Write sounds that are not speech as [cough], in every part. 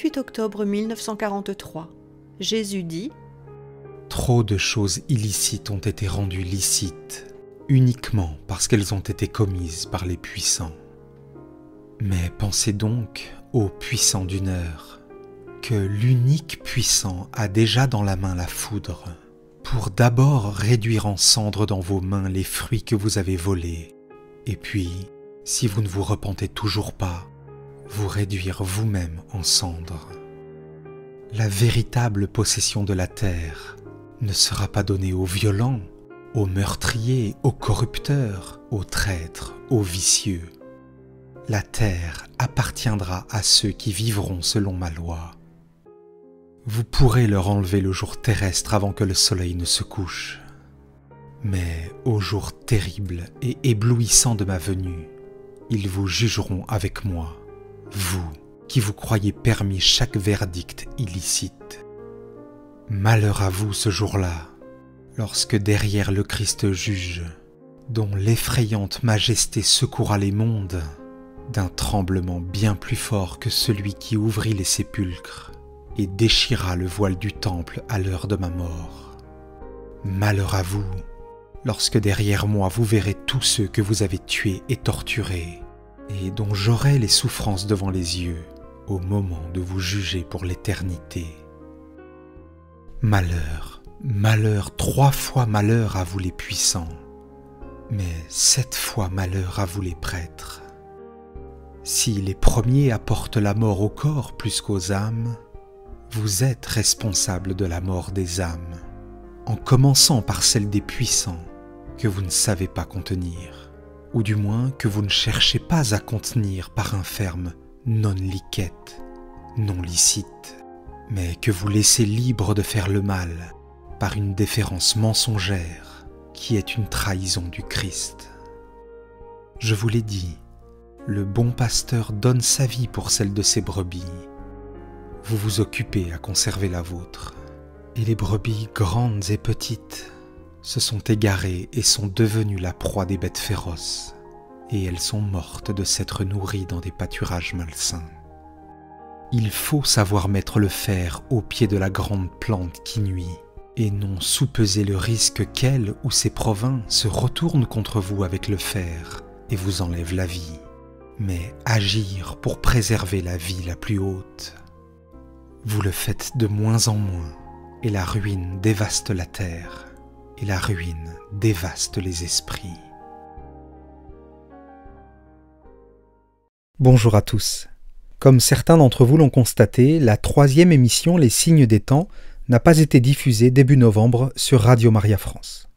28 octobre 1943, Jésus dit Trop de choses illicites ont été rendues licites uniquement parce qu'elles ont été commises par les puissants. Mais pensez donc ô puissants d'une heure, que l'unique puissant a déjà dans la main la foudre, pour d'abord réduire en cendres dans vos mains les fruits que vous avez volés, et puis, si vous ne vous repentez toujours pas, vous réduire vous-même en cendres. La véritable possession de la terre ne sera pas donnée aux violents, aux meurtriers, aux corrupteurs, aux traîtres, aux vicieux. La terre appartiendra à ceux qui vivront selon ma loi. Vous pourrez leur enlever le jour terrestre avant que le soleil ne se couche. Mais au jour terrible et éblouissant de ma venue, ils vous jugeront avec moi vous qui vous croyez permis chaque verdict illicite. Malheur à vous ce jour-là, lorsque derrière le Christ juge, dont l'effrayante majesté secoura les mondes, d'un tremblement bien plus fort que celui qui ouvrit les sépulcres et déchira le voile du temple à l'heure de ma mort. Malheur à vous, lorsque derrière moi vous verrez tous ceux que vous avez tués et torturés, et dont j'aurai les souffrances devant les yeux au moment de vous juger pour l'éternité. Malheur, malheur, trois fois malheur à vous les puissants, mais sept fois malheur à vous les prêtres. Si les premiers apportent la mort au corps plus qu'aux âmes, vous êtes responsable de la mort des âmes, en commençant par celle des puissants que vous ne savez pas contenir ou du moins que vous ne cherchez pas à contenir par un ferme non liquette, non licite, mais que vous laissez libre de faire le mal par une déférence mensongère qui est une trahison du Christ. Je vous l'ai dit, le bon pasteur donne sa vie pour celle de ses brebis. Vous vous occupez à conserver la vôtre, et les brebis grandes et petites se sont égarées et sont devenues la proie des bêtes féroces, et elles sont mortes de s'être nourries dans des pâturages malsains. Il faut savoir mettre le fer au pied de la grande plante qui nuit, et non sous-peser le risque qu'elle ou ses provins se retournent contre vous avec le fer et vous enlèvent la vie, mais agir pour préserver la vie la plus haute. Vous le faites de moins en moins, et la ruine dévaste la terre et la ruine dévaste les esprits. Bonjour à tous. Comme certains d'entre vous l'ont constaté, la troisième émission Les signes des temps n'a pas été diffusée début novembre sur Radio Maria France.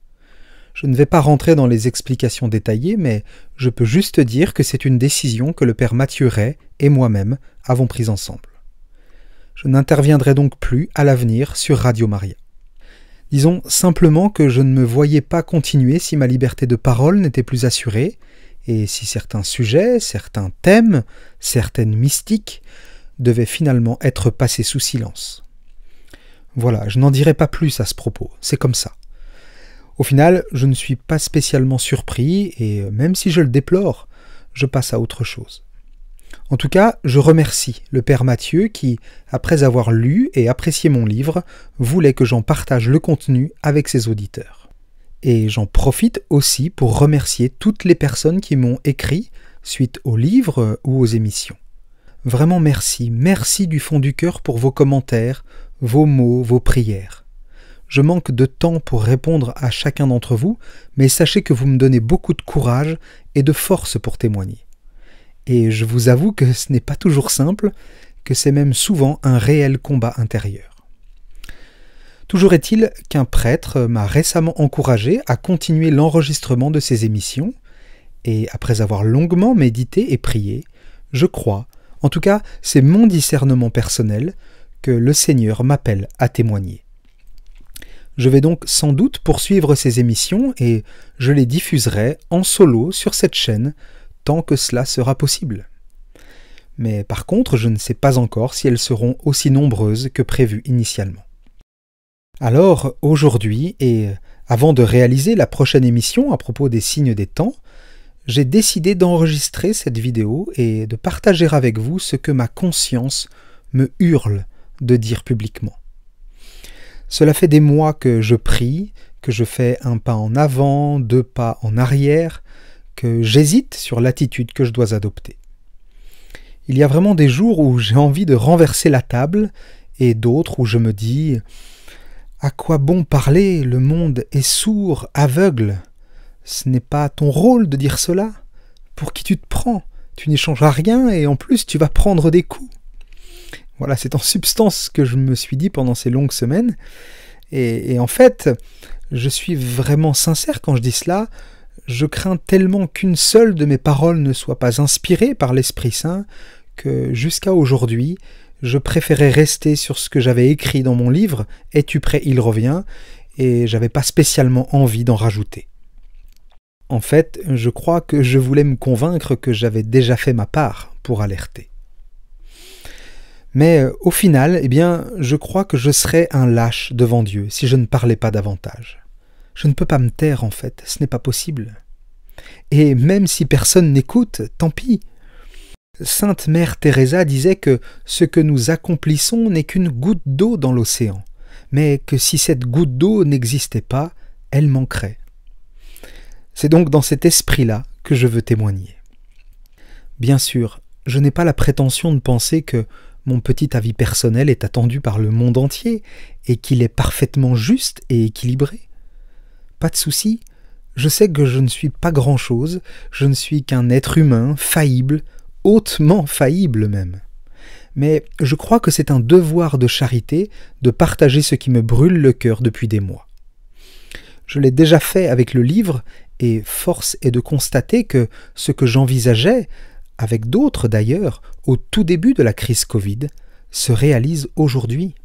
Je ne vais pas rentrer dans les explications détaillées, mais je peux juste dire que c'est une décision que le Père Mathieu Ray et moi-même avons prise ensemble. Je n'interviendrai donc plus à l'avenir sur Radio Maria. Disons simplement que je ne me voyais pas continuer si ma liberté de parole n'était plus assurée, et si certains sujets, certains thèmes, certaines mystiques devaient finalement être passés sous silence. Voilà, je n'en dirai pas plus à ce propos, c'est comme ça. Au final, je ne suis pas spécialement surpris, et même si je le déplore, je passe à autre chose. En tout cas, je remercie le Père Mathieu qui, après avoir lu et apprécié mon livre, voulait que j'en partage le contenu avec ses auditeurs. Et j'en profite aussi pour remercier toutes les personnes qui m'ont écrit suite au livre ou aux émissions. Vraiment merci, merci du fond du cœur pour vos commentaires, vos mots, vos prières. Je manque de temps pour répondre à chacun d'entre vous, mais sachez que vous me donnez beaucoup de courage et de force pour témoigner. Et je vous avoue que ce n'est pas toujours simple, que c'est même souvent un réel combat intérieur. Toujours est-il qu'un prêtre m'a récemment encouragé à continuer l'enregistrement de ces émissions, et après avoir longuement médité et prié, je crois, en tout cas c'est mon discernement personnel, que le Seigneur m'appelle à témoigner. Je vais donc sans doute poursuivre ces émissions et je les diffuserai en solo sur cette chaîne tant que cela sera possible. Mais par contre, je ne sais pas encore si elles seront aussi nombreuses que prévues initialement. Alors, aujourd'hui, et avant de réaliser la prochaine émission à propos des signes des temps, j'ai décidé d'enregistrer cette vidéo et de partager avec vous ce que ma conscience me hurle de dire publiquement. Cela fait des mois que je prie, que je fais un pas en avant, deux pas en arrière, j'hésite sur l'attitude que je dois adopter. Il y a vraiment des jours où j'ai envie de renverser la table et d'autres où je me dis à quoi bon parler Le monde est sourd, aveugle. Ce n'est pas ton rôle de dire cela. Pour qui tu te prends Tu n'échangeras rien et en plus tu vas prendre des coups. Voilà, c'est en substance ce que je me suis dit pendant ces longues semaines. et en fait, je suis vraiment sincère quand je dis cela je crains tellement qu'une seule de mes paroles ne soit pas inspirée par l'Esprit Saint que jusqu'à aujourd'hui, je préférais rester sur ce que j'avais écrit dans mon livre Es-tu prêt Il revient et j'avais pas spécialement envie d'en rajouter. En fait, je crois que je voulais me convaincre que j'avais déjà fait ma part pour alerter. Mais euh, au final, eh bien, je crois que je serais un lâche devant Dieu si je ne parlais pas davantage. Je ne peux pas me taire, en fait, ce n'est pas possible. Et même si personne n'écoute, tant pis. Sainte Mère Teresa disait que ce que nous accomplissons n'est qu'une goutte d'eau dans l'océan, mais que si cette goutte d'eau n'existait pas, elle manquerait. C'est donc dans cet esprit-là que je veux témoigner. Bien sûr, je n'ai pas la prétention de penser que mon petit avis personnel est attendu par le monde entier et qu'il est parfaitement juste et équilibré. Pas de souci, je sais que je ne suis pas grand-chose, je ne suis qu'un être humain, faillible, hautement faillible même. Mais je crois que c'est un devoir de charité de partager ce qui me brûle le cœur depuis des mois. Je l'ai déjà fait avec le livre, et force est de constater que ce que j'envisageais, avec d'autres d'ailleurs, au tout début de la crise Covid, se réalise aujourd'hui.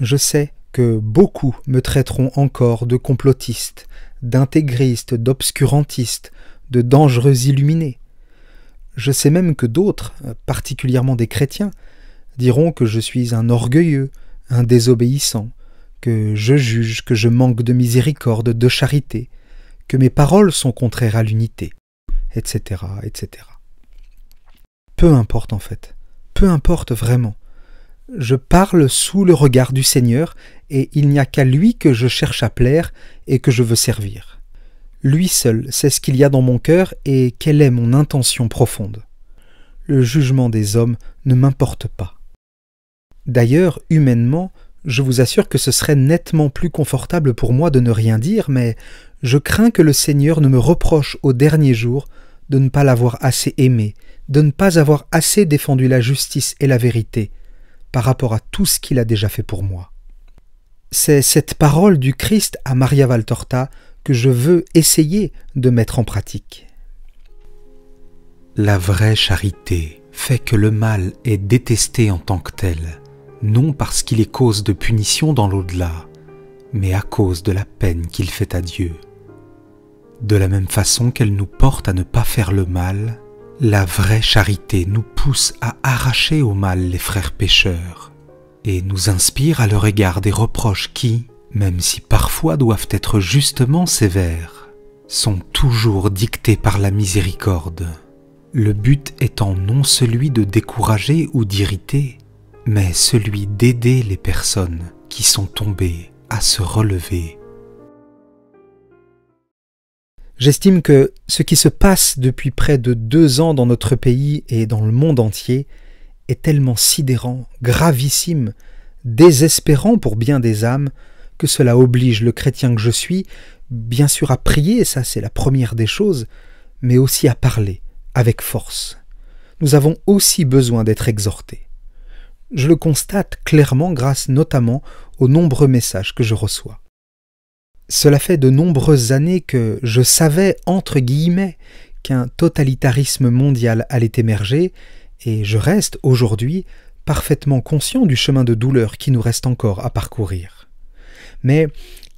Je sais, que beaucoup me traiteront encore de complotiste, d'intégriste, d'obscurantiste, de dangereux illuminé. Je sais même que d'autres, particulièrement des chrétiens, diront que je suis un orgueilleux, un désobéissant, que je juge que je manque de miséricorde, de charité, que mes paroles sont contraires à l'unité, etc., etc. Peu importe en fait, peu importe vraiment. Je parle sous le regard du Seigneur, et il n'y a qu'à lui que je cherche à plaire et que je veux servir. Lui seul sait ce qu'il y a dans mon cœur et quelle est mon intention profonde. Le jugement des hommes ne m'importe pas. D'ailleurs, humainement, je vous assure que ce serait nettement plus confortable pour moi de ne rien dire, mais je crains que le Seigneur ne me reproche au dernier jour de ne pas l'avoir assez aimé, de ne pas avoir assez défendu la justice et la vérité, par rapport à tout ce qu'il a déjà fait pour moi. C'est cette parole du Christ à Maria Valtorta que je veux essayer de mettre en pratique. La vraie charité fait que le mal est détesté en tant que tel, non parce qu'il est cause de punition dans l'au-delà, mais à cause de la peine qu'il fait à Dieu. De la même façon qu'elle nous porte à ne pas faire le mal, la vraie charité nous pousse à arracher au mal les frères pécheurs et nous inspire à leur égard des reproches qui, même si parfois doivent être justement sévères, sont toujours dictés par la miséricorde, le but étant non celui de décourager ou d'irriter, mais celui d'aider les personnes qui sont tombées à se relever. J'estime que ce qui se passe depuis près de deux ans dans notre pays et dans le monde entier est tellement sidérant, gravissime, désespérant pour bien des âmes, que cela oblige le chrétien que je suis, bien sûr à prier, ça c'est la première des choses, mais aussi à parler, avec force. Nous avons aussi besoin d'être exhortés. Je le constate clairement grâce notamment aux nombreux messages que je reçois. Cela fait de nombreuses années que je savais, entre guillemets, qu'un totalitarisme mondial allait émerger, et je reste aujourd'hui parfaitement conscient du chemin de douleur qui nous reste encore à parcourir. Mais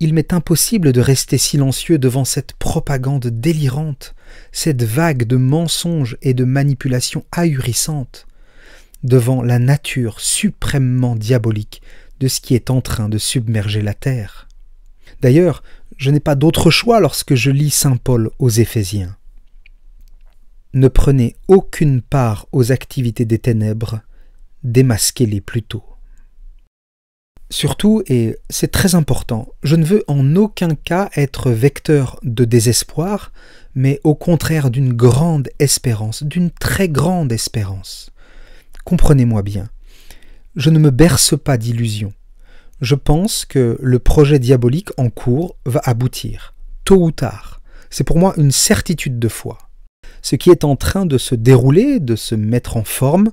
il m'est impossible de rester silencieux devant cette propagande délirante, cette vague de mensonges et de manipulations ahurissantes, devant la nature suprêmement diabolique de ce qui est en train de submerger la Terre. D'ailleurs, je n'ai pas d'autre choix lorsque je lis Saint Paul aux Éphésiens. Ne prenez aucune part aux activités des ténèbres, démasquez-les plutôt. Surtout, et c'est très important, je ne veux en aucun cas être vecteur de désespoir, mais au contraire d'une grande espérance, d'une très grande espérance. Comprenez-moi bien, je ne me berce pas d'illusions je pense que le projet diabolique en cours va aboutir, tôt ou tard. C'est pour moi une certitude de foi. Ce qui est en train de se dérouler, de se mettre en forme,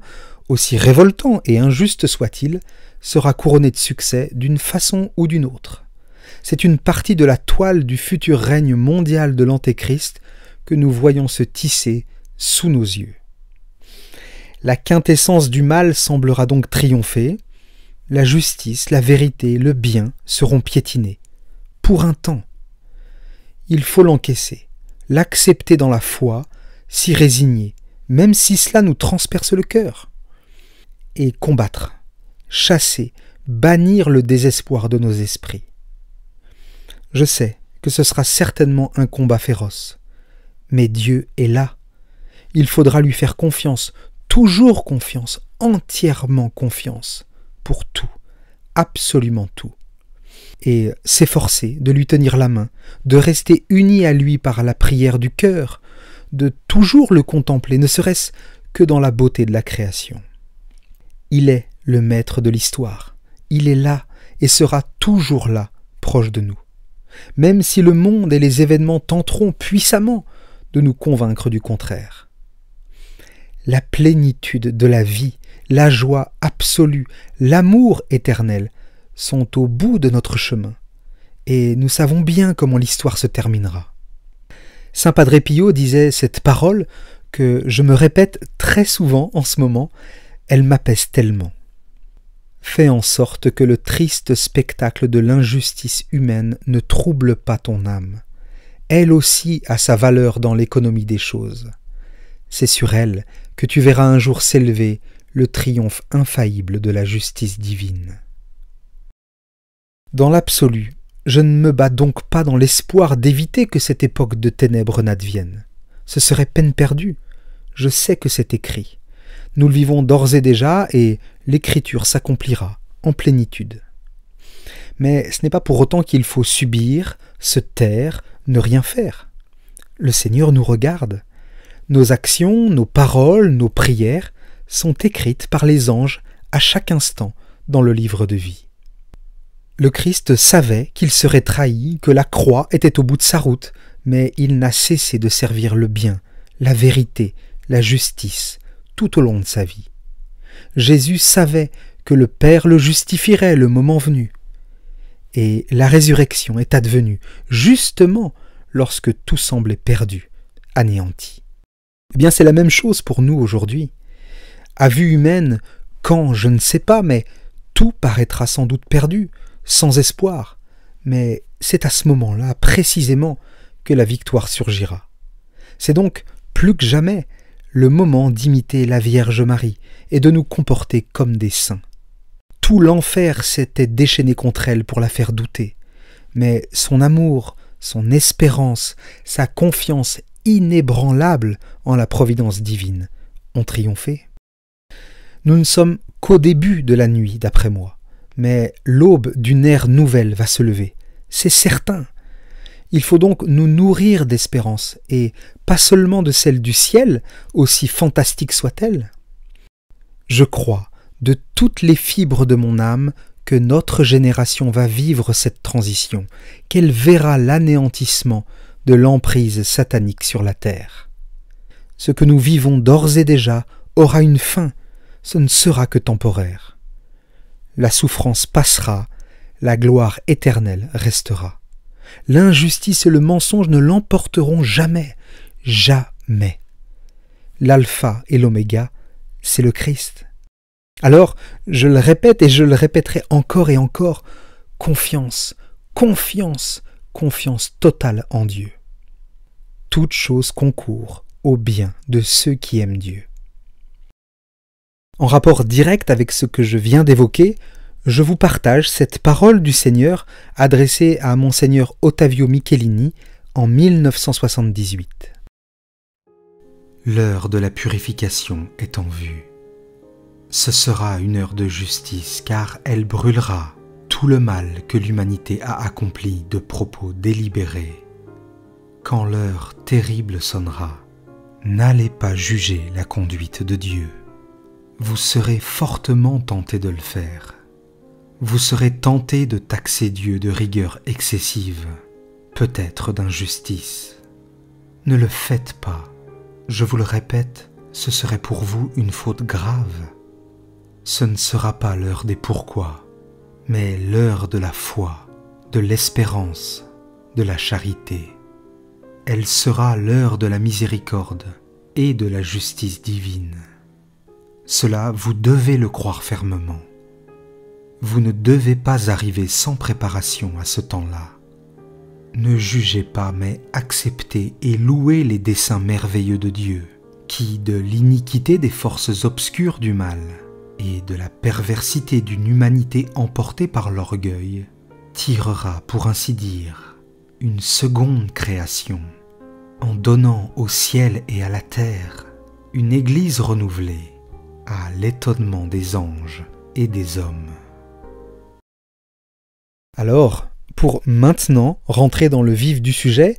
aussi révoltant et injuste soit-il, sera couronné de succès d'une façon ou d'une autre. C'est une partie de la toile du futur règne mondial de l'Antéchrist que nous voyons se tisser sous nos yeux. La quintessence du mal semblera donc triompher, la justice, la vérité, le bien seront piétinés, pour un temps. Il faut l'encaisser, l'accepter dans la foi, s'y résigner, même si cela nous transperce le cœur. Et combattre, chasser, bannir le désespoir de nos esprits. Je sais que ce sera certainement un combat féroce, mais Dieu est là. Il faudra lui faire confiance, toujours confiance, entièrement confiance pour tout, absolument tout. Et s'efforcer de lui tenir la main, de rester uni à lui par la prière du cœur, de toujours le contempler, ne serait-ce que dans la beauté de la création. Il est le maître de l'histoire, il est là et sera toujours là, proche de nous. Même si le monde et les événements tenteront puissamment de nous convaincre du contraire. La plénitude de la vie la joie absolue, l'amour éternel sont au bout de notre chemin, et nous savons bien comment l'histoire se terminera. Saint Padre Pio disait cette parole que je me répète très souvent en ce moment, elle m'apaise tellement. Fais en sorte que le triste spectacle de l'injustice humaine ne trouble pas ton âme. Elle aussi a sa valeur dans l'économie des choses. C'est sur elle que tu verras un jour s'élever le triomphe infaillible de la justice divine. Dans l'absolu, je ne me bats donc pas dans l'espoir d'éviter que cette époque de ténèbres n'advienne. Ce serait peine perdue. Je sais que c'est écrit. Nous le vivons d'ores et déjà et l'écriture s'accomplira en plénitude. Mais ce n'est pas pour autant qu'il faut subir, se taire, ne rien faire. Le Seigneur nous regarde. Nos actions, nos paroles, nos prières sont écrites par les anges à chaque instant dans le livre de vie. Le Christ savait qu'il serait trahi, que la croix était au bout de sa route, mais il n'a cessé de servir le bien, la vérité, la justice, tout au long de sa vie. Jésus savait que le Père le justifierait le moment venu. Et la résurrection est advenue justement lorsque tout semblait perdu, anéanti. Eh bien c'est la même chose pour nous aujourd'hui. À vue humaine, quand, je ne sais pas, mais tout paraîtra sans doute perdu, sans espoir. Mais c'est à ce moment-là, précisément, que la victoire surgira. C'est donc, plus que jamais, le moment d'imiter la Vierge Marie et de nous comporter comme des saints. Tout l'enfer s'était déchaîné contre elle pour la faire douter, mais son amour, son espérance, sa confiance inébranlable en la providence divine ont triomphé. Nous ne sommes qu'au début de la nuit, d'après moi, mais l'aube d'une ère nouvelle va se lever, c'est certain. Il faut donc nous nourrir d'espérance, et pas seulement de celle du ciel, aussi fantastique soit-elle. Je crois, de toutes les fibres de mon âme, que notre génération va vivre cette transition, qu'elle verra l'anéantissement de l'emprise satanique sur la terre. Ce que nous vivons d'ores et déjà aura une fin, ce ne sera que temporaire. La souffrance passera, la gloire éternelle restera. L'injustice et le mensonge ne l'emporteront jamais, jamais. L'alpha et l'oméga, c'est le Christ. Alors, je le répète et je le répéterai encore et encore, confiance, confiance, confiance totale en Dieu. Toute chose concourt au bien de ceux qui aiment Dieu. En rapport direct avec ce que je viens d'évoquer, je vous partage cette parole du Seigneur adressée à Monseigneur Ottavio Michelini en 1978. L'heure de la purification est en vue. Ce sera une heure de justice car elle brûlera tout le mal que l'humanité a accompli de propos délibérés. Quand l'heure terrible sonnera, n'allez pas juger la conduite de Dieu vous serez fortement tenté de le faire. Vous serez tenté de taxer Dieu de rigueur excessive, peut-être d'injustice. Ne le faites pas. Je vous le répète, ce serait pour vous une faute grave. Ce ne sera pas l'heure des pourquoi, mais l'heure de la foi, de l'espérance, de la charité. Elle sera l'heure de la miséricorde et de la justice divine. Cela, vous devez le croire fermement. Vous ne devez pas arriver sans préparation à ce temps-là. Ne jugez pas, mais acceptez et louez les desseins merveilleux de Dieu, qui, de l'iniquité des forces obscures du mal et de la perversité d'une humanité emportée par l'orgueil, tirera, pour ainsi dire, une seconde création, en donnant au ciel et à la terre une Église renouvelée à l'étonnement des anges et des hommes. Alors, pour maintenant rentrer dans le vif du sujet,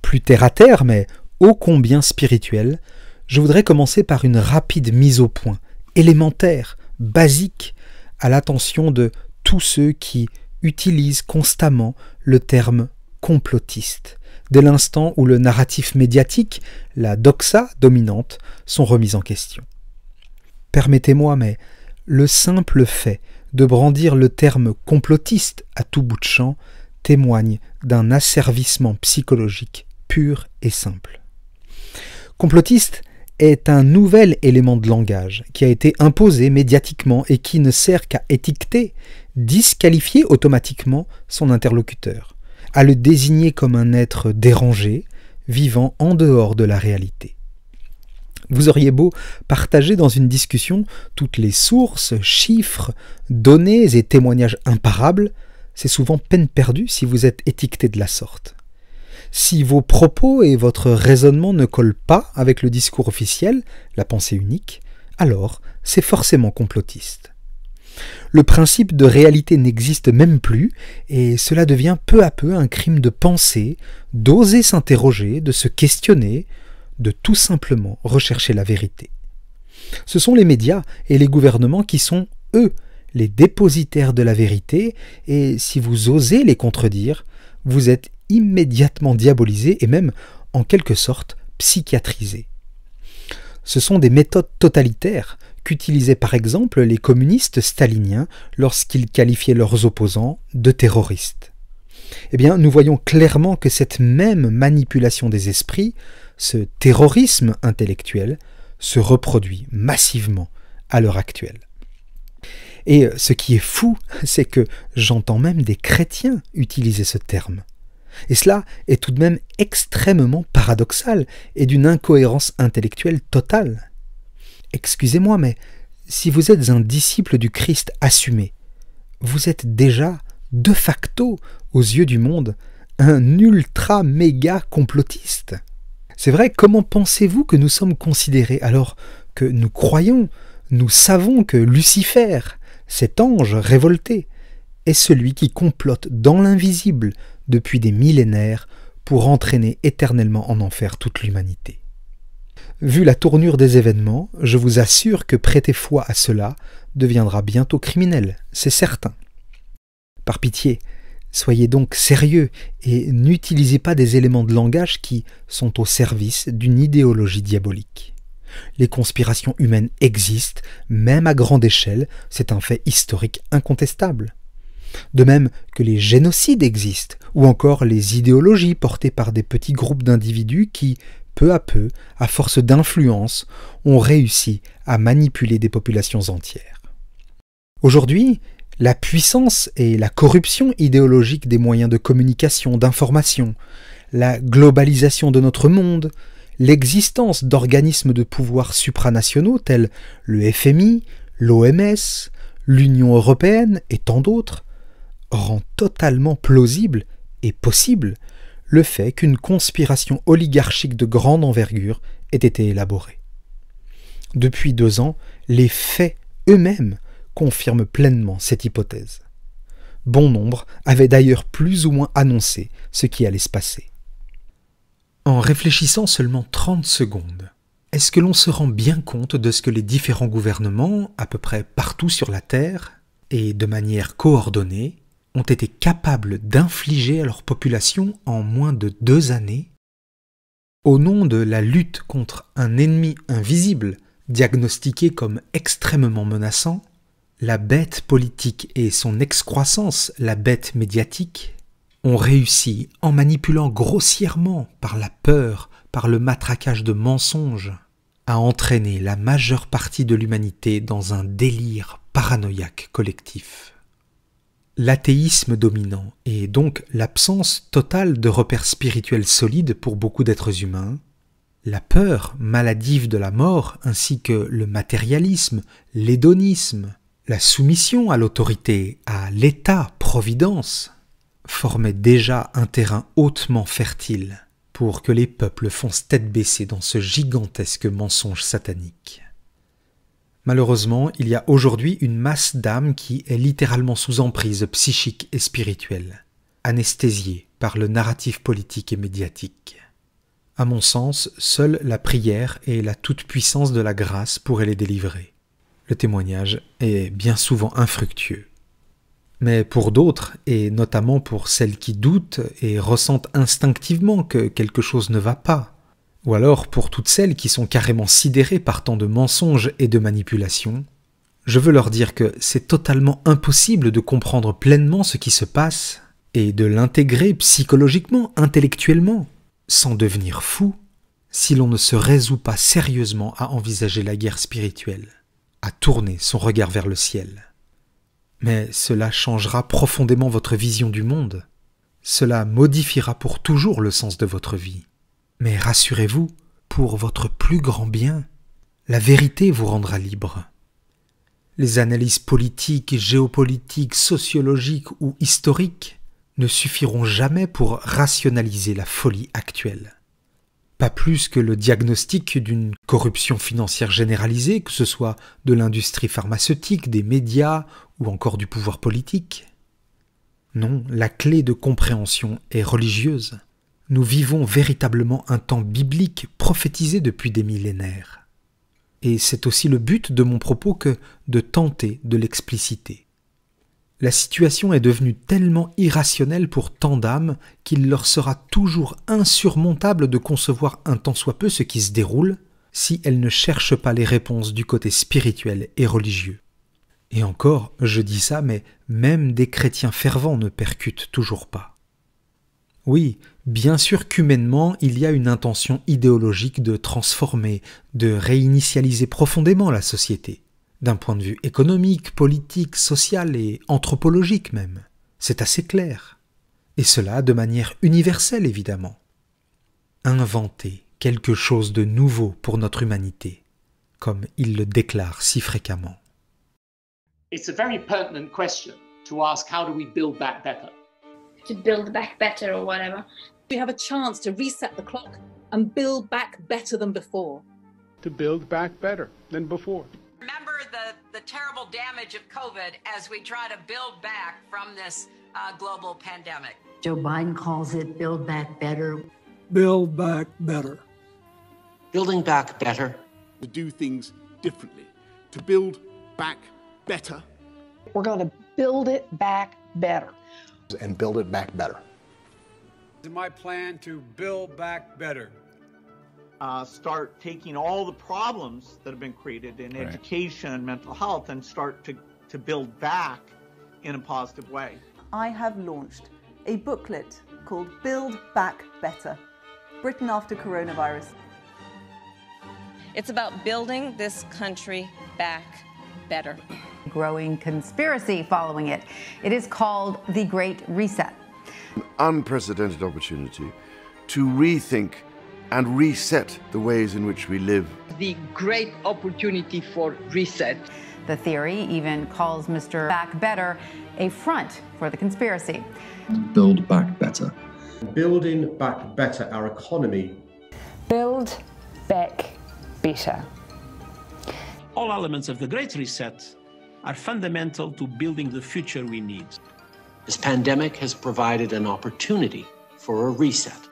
plus terre à terre, mais ô combien spirituel, je voudrais commencer par une rapide mise au point, élémentaire, basique, à l'attention de tous ceux qui utilisent constamment le terme complotiste, dès l'instant où le narratif médiatique, la doxa dominante, sont remises en question. Permettez-moi, mais le simple fait de brandir le terme complotiste à tout bout de champ témoigne d'un asservissement psychologique pur et simple. Complotiste est un nouvel élément de langage qui a été imposé médiatiquement et qui ne sert qu'à étiqueter, disqualifier automatiquement son interlocuteur, à le désigner comme un être dérangé, vivant en dehors de la réalité. Vous auriez beau partager dans une discussion toutes les sources, chiffres, données et témoignages imparables, c'est souvent peine perdue si vous êtes étiqueté de la sorte. Si vos propos et votre raisonnement ne collent pas avec le discours officiel, la pensée unique, alors c'est forcément complotiste. Le principe de réalité n'existe même plus, et cela devient peu à peu un crime de pensée, d'oser s'interroger, de se questionner, de tout simplement rechercher la vérité. Ce sont les médias et les gouvernements qui sont, eux, les dépositaires de la vérité, et si vous osez les contredire, vous êtes immédiatement diabolisé et même, en quelque sorte, psychiatrisé. Ce sont des méthodes totalitaires qu'utilisaient par exemple les communistes staliniens lorsqu'ils qualifiaient leurs opposants de terroristes. Eh bien, nous voyons clairement que cette même manipulation des esprits ce terrorisme intellectuel se reproduit massivement à l'heure actuelle. Et euh, ce qui est fou, [laughs] c'est que j'entends même des chrétiens utiliser ce terme. Et cela est tout de même extrêmement paradoxal et d'une incohérence intellectuelle totale. Excusez-moi, mais si vous êtes un disciple du Christ assumé, vous êtes déjà, de facto, aux yeux du monde, un ultra-méga complotiste. C'est vrai, comment pensez-vous que nous sommes considérés alors que nous croyons, nous savons que Lucifer, cet ange révolté, est celui qui complote dans l'invisible depuis des millénaires pour entraîner éternellement en enfer toute l'humanité. Vu la tournure des événements, je vous assure que prêter foi à cela deviendra bientôt criminel, c'est certain. Par pitié, Soyez donc sérieux et n'utilisez pas des éléments de langage qui sont au service d'une idéologie diabolique. Les conspirations humaines existent, même à grande échelle, c'est un fait historique incontestable. De même que les génocides existent, ou encore les idéologies portées par des petits groupes d'individus qui, peu à peu, à force d'influence, ont réussi à manipuler des populations entières. Aujourd'hui, la puissance et la corruption idéologique des moyens de communication, d'information, la globalisation de notre monde, l'existence d'organismes de pouvoir supranationaux tels le FMI, l'OMS, l'Union européenne et tant d'autres, rend totalement plausible et possible le fait qu'une conspiration oligarchique de grande envergure ait été élaborée. Depuis deux ans, les faits eux-mêmes confirme pleinement cette hypothèse. Bon nombre avaient d'ailleurs plus ou moins annoncé ce qui allait se passer. En réfléchissant seulement 30 secondes, est-ce que l'on se rend bien compte de ce que les différents gouvernements, à peu près partout sur la Terre, et de manière coordonnée, ont été capables d'infliger à leur population en moins de deux années Au nom de la lutte contre un ennemi invisible, diagnostiqué comme extrêmement menaçant, la bête politique et son excroissance, la bête médiatique, ont réussi en manipulant grossièrement par la peur, par le matraquage de mensonges, à entraîner la majeure partie de l'humanité dans un délire paranoïaque collectif. L'athéisme dominant et donc l'absence totale de repères spirituels solides pour beaucoup d'êtres humains, la peur maladive de la mort ainsi que le matérialisme, l'hédonisme, la soumission à l'autorité, à l'État-providence, formait déjà un terrain hautement fertile pour que les peuples foncent tête baissée dans ce gigantesque mensonge satanique. Malheureusement, il y a aujourd'hui une masse d'âmes qui est littéralement sous emprise psychique et spirituelle, anesthésiée par le narratif politique et médiatique. À mon sens, seule la prière et la toute-puissance de la grâce pourraient les délivrer le témoignage est bien souvent infructueux. Mais pour d'autres, et notamment pour celles qui doutent et ressentent instinctivement que quelque chose ne va pas, ou alors pour toutes celles qui sont carrément sidérées par tant de mensonges et de manipulations, je veux leur dire que c'est totalement impossible de comprendre pleinement ce qui se passe et de l'intégrer psychologiquement, intellectuellement, sans devenir fou, si l'on ne se résout pas sérieusement à envisager la guerre spirituelle à tourner son regard vers le ciel. Mais cela changera profondément votre vision du monde. Cela modifiera pour toujours le sens de votre vie. Mais rassurez-vous, pour votre plus grand bien, la vérité vous rendra libre. Les analyses politiques, géopolitiques, sociologiques ou historiques ne suffiront jamais pour rationaliser la folie actuelle pas plus que le diagnostic d'une corruption financière généralisée, que ce soit de l'industrie pharmaceutique, des médias ou encore du pouvoir politique. Non, la clé de compréhension est religieuse. Nous vivons véritablement un temps biblique prophétisé depuis des millénaires. Et c'est aussi le but de mon propos que de tenter de l'expliciter. La situation est devenue tellement irrationnelle pour tant d'âmes qu'il leur sera toujours insurmontable de concevoir un tant soit peu ce qui se déroule si elles ne cherchent pas les réponses du côté spirituel et religieux. Et encore, je dis ça, mais même des chrétiens fervents ne percutent toujours pas. Oui, bien sûr qu'humainement, il y a une intention idéologique de transformer, de réinitialiser profondément la société d'un point de vue économique, politique, social et anthropologique même. C'est assez clair. Et cela de manière universelle, évidemment. Inventer quelque chose de nouveau pour notre humanité, comme il le déclare si fréquemment. It's a very pertinent question to ask how do we build back better? To build back better or whatever. We have a chance to reset the clock and build back better than before. To build back better than before. Remember the, the terrible damage of COVID as we try to build back from this uh, global pandemic. Joe Biden calls it Build Back Better. Build Back Better. Building Back Better. To do things differently, to build back better. We're going to build it back better. And build it back better. my plan to build back better. Uh, start taking all the problems that have been created in right. education and mental health and start to, to build back in a positive way. I have launched a booklet called Build Back Better Britain After Coronavirus. It's about building this country back better. Growing conspiracy following it. It is called the Great Reset. An unprecedented opportunity to rethink and reset the ways in which we live. The great opportunity for reset. The theory even calls Mr. Back Better a front for the conspiracy. Build back better. Building back better our economy. Build back better. All elements of the Great Reset are fundamental to building the future we need. This pandemic has provided an opportunity for a reset.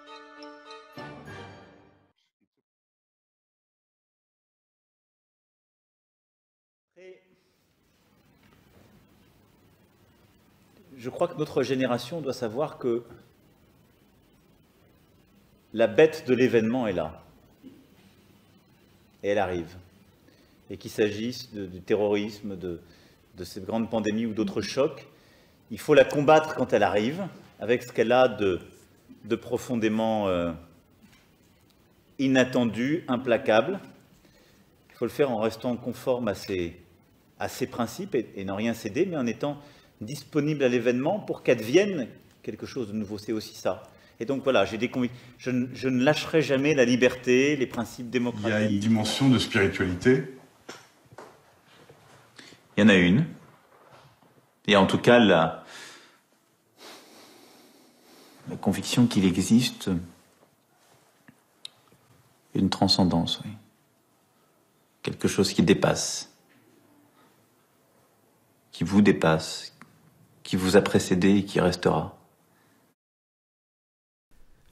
je crois que notre génération doit savoir que la bête de l'événement est là. Et elle arrive. Et qu'il s'agisse du terrorisme, de, cette grande pandémie ou d'autres chocs, il faut la combattre quand elle arrive, avec ce qu'elle a de, profondément euh, inattendu, implacable. Il faut le faire en restant conforme à ses, principes et n'en rien céder, mais en étant disponible à l'événement pour qu'advienne quelque chose de nouveau. C'est aussi ça. Et donc voilà, j'ai des je, je, ne lâcherai jamais la liberté, les principes démocratiques. Il y a une dimension de spiritualité. Il y en a une. Et en tout cas, la, la conviction qu'il existe une transcendance, oui. Quelque chose qui dépasse, qui vous dépasse, qui vous a précédé et qui restera.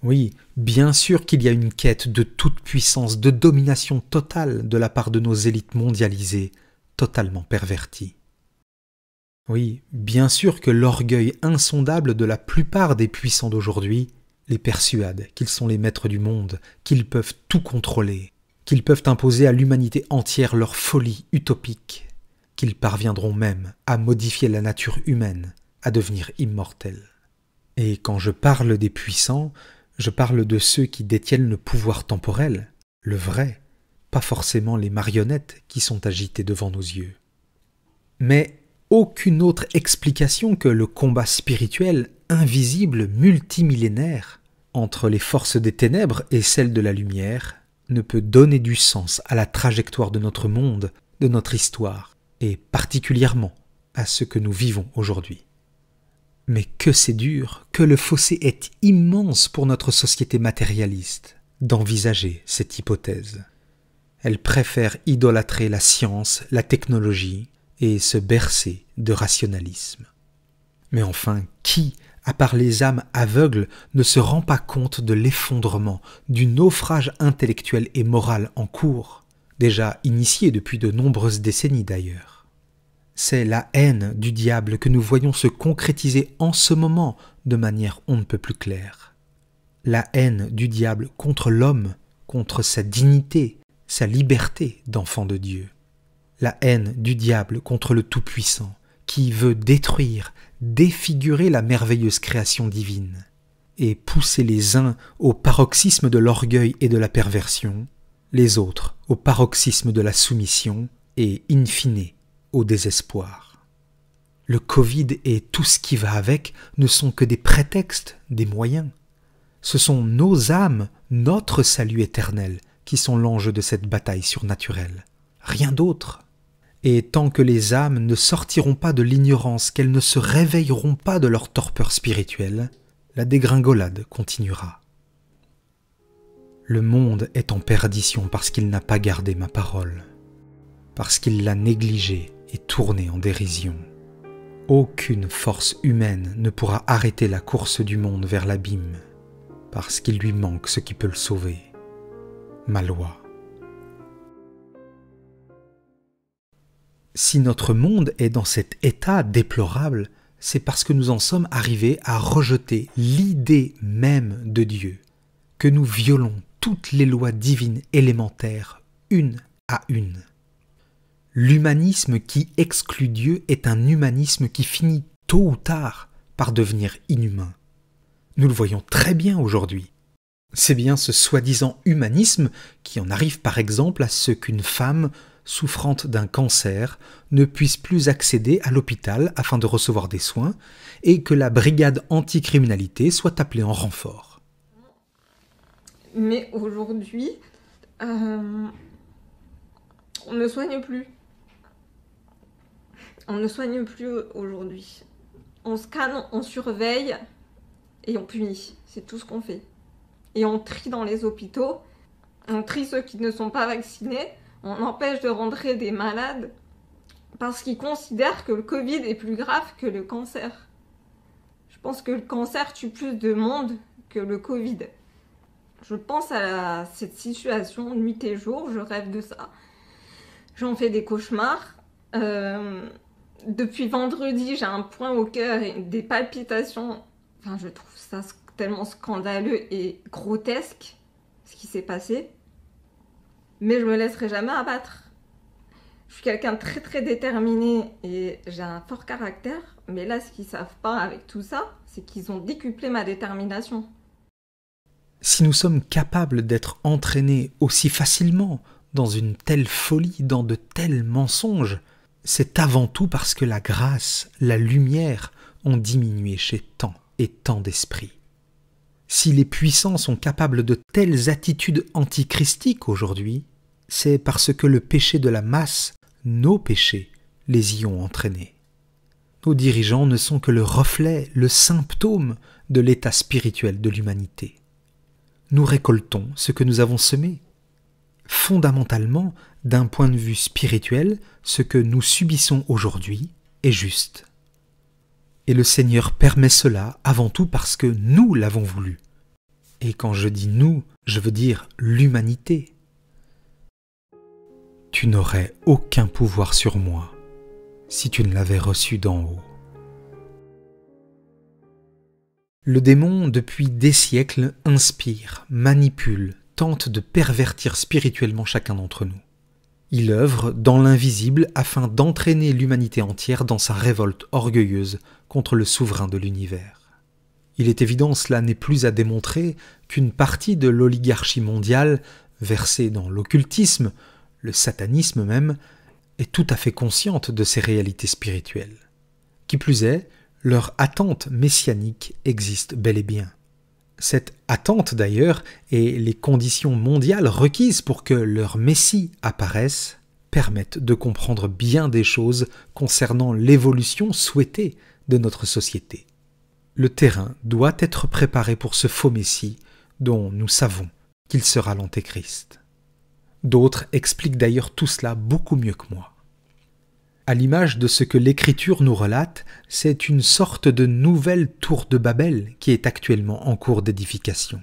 Oui, bien sûr qu'il y a une quête de toute puissance, de domination totale de la part de nos élites mondialisées, totalement perverties. Oui, bien sûr que l'orgueil insondable de la plupart des puissants d'aujourd'hui les persuade qu'ils sont les maîtres du monde, qu'ils peuvent tout contrôler, qu'ils peuvent imposer à l'humanité entière leur folie utopique, qu'ils parviendront même à modifier la nature humaine à devenir immortel. Et quand je parle des puissants, je parle de ceux qui détiennent le pouvoir temporel, le vrai, pas forcément les marionnettes qui sont agitées devant nos yeux. Mais aucune autre explication que le combat spirituel invisible multimillénaire entre les forces des ténèbres et celles de la lumière ne peut donner du sens à la trajectoire de notre monde, de notre histoire, et particulièrement à ce que nous vivons aujourd'hui. Mais que c'est dur, que le fossé est immense pour notre société matérialiste d'envisager cette hypothèse. Elle préfère idolâtrer la science, la technologie, et se bercer de rationalisme. Mais enfin, qui, à part les âmes aveugles, ne se rend pas compte de l'effondrement, du naufrage intellectuel et moral en cours, déjà initié depuis de nombreuses décennies d'ailleurs c'est la haine du diable que nous voyons se concrétiser en ce moment de manière on ne peut plus claire. La haine du diable contre l'homme, contre sa dignité, sa liberté d'enfant de Dieu. La haine du diable contre le Tout-Puissant, qui veut détruire, défigurer la merveilleuse création divine, et pousser les uns au paroxysme de l'orgueil et de la perversion, les autres au paroxysme de la soumission, et in au désespoir. Le Covid et tout ce qui va avec ne sont que des prétextes, des moyens. Ce sont nos âmes, notre salut éternel, qui sont l'enjeu de cette bataille surnaturelle. Rien d'autre. Et tant que les âmes ne sortiront pas de l'ignorance, qu'elles ne se réveilleront pas de leur torpeur spirituelle, la dégringolade continuera. Le monde est en perdition parce qu'il n'a pas gardé ma parole, parce qu'il l'a négligée et tournée en dérision. Aucune force humaine ne pourra arrêter la course du monde vers l'abîme, parce qu'il lui manque ce qui peut le sauver, ma loi. Si notre monde est dans cet état déplorable, c'est parce que nous en sommes arrivés à rejeter l'idée même de Dieu, que nous violons toutes les lois divines élémentaires une à une. L'humanisme qui exclut Dieu est un humanisme qui finit tôt ou tard par devenir inhumain. Nous le voyons très bien aujourd'hui. C'est bien ce soi-disant humanisme qui en arrive par exemple à ce qu'une femme souffrante d'un cancer ne puisse plus accéder à l'hôpital afin de recevoir des soins et que la brigade anticriminalité soit appelée en renfort. Mais aujourd'hui, euh, on ne soigne plus on ne soigne plus aujourd'hui. On scanne, on surveille et on punit. C'est tout ce qu'on fait. Et on trie dans les hôpitaux. On trie ceux qui ne sont pas vaccinés. On empêche de rentrer des malades parce qu'ils considèrent que le Covid est plus grave que le cancer. Je pense que le cancer tue plus de monde que le Covid. Je pense à cette situation nuit et jour, je rêve de ça. J'en fais des cauchemars. Euh, depuis vendredi, j'ai un point au cœur et des palpitations. Enfin, je trouve ça tellement scandaleux et grotesque ce qui s'est passé. Mais je me laisserai jamais abattre. Je suis quelqu'un de très très déterminé et j'ai un fort caractère. Mais là, ce qu'ils savent pas avec tout ça, c'est qu'ils ont décuplé ma détermination. Si nous sommes capables d'être entraînés aussi facilement dans une telle folie, dans de tels mensonges, c'est avant tout parce que la grâce, la lumière ont diminué chez tant et tant d'esprits. Si les puissants sont capables de telles attitudes antichristiques aujourd'hui, c'est parce que le péché de la masse, nos péchés, les y ont entraînés. Nos dirigeants ne sont que le reflet, le symptôme de l'état spirituel de l'humanité. Nous récoltons ce que nous avons semé. Fondamentalement, d'un point de vue spirituel, ce que nous subissons aujourd'hui est juste. Et le Seigneur permet cela avant tout parce que nous l'avons voulu. Et quand je dis nous, je veux dire l'humanité. Tu n'aurais aucun pouvoir sur moi si tu ne l'avais reçu d'en haut. Le démon, depuis des siècles, inspire, manipule, tente de pervertir spirituellement chacun d'entre nous. Il œuvre dans l'invisible afin d'entraîner l'humanité entière dans sa révolte orgueilleuse contre le souverain de l'univers. Il est évident, cela n'est plus à démontrer, qu'une partie de l'oligarchie mondiale, versée dans l'occultisme, le satanisme même, est tout à fait consciente de ces réalités spirituelles. Qui plus est, leur attente messianique existe bel et bien. Cette attente d'ailleurs et les conditions mondiales requises pour que leur Messie apparaisse permettent de comprendre bien des choses concernant l'évolution souhaitée de notre société. Le terrain doit être préparé pour ce faux Messie dont nous savons qu'il sera l'Antéchrist. D'autres expliquent d'ailleurs tout cela beaucoup mieux que moi. À l'image de ce que l'Écriture nous relate, c'est une sorte de nouvelle tour de Babel qui est actuellement en cours d'édification.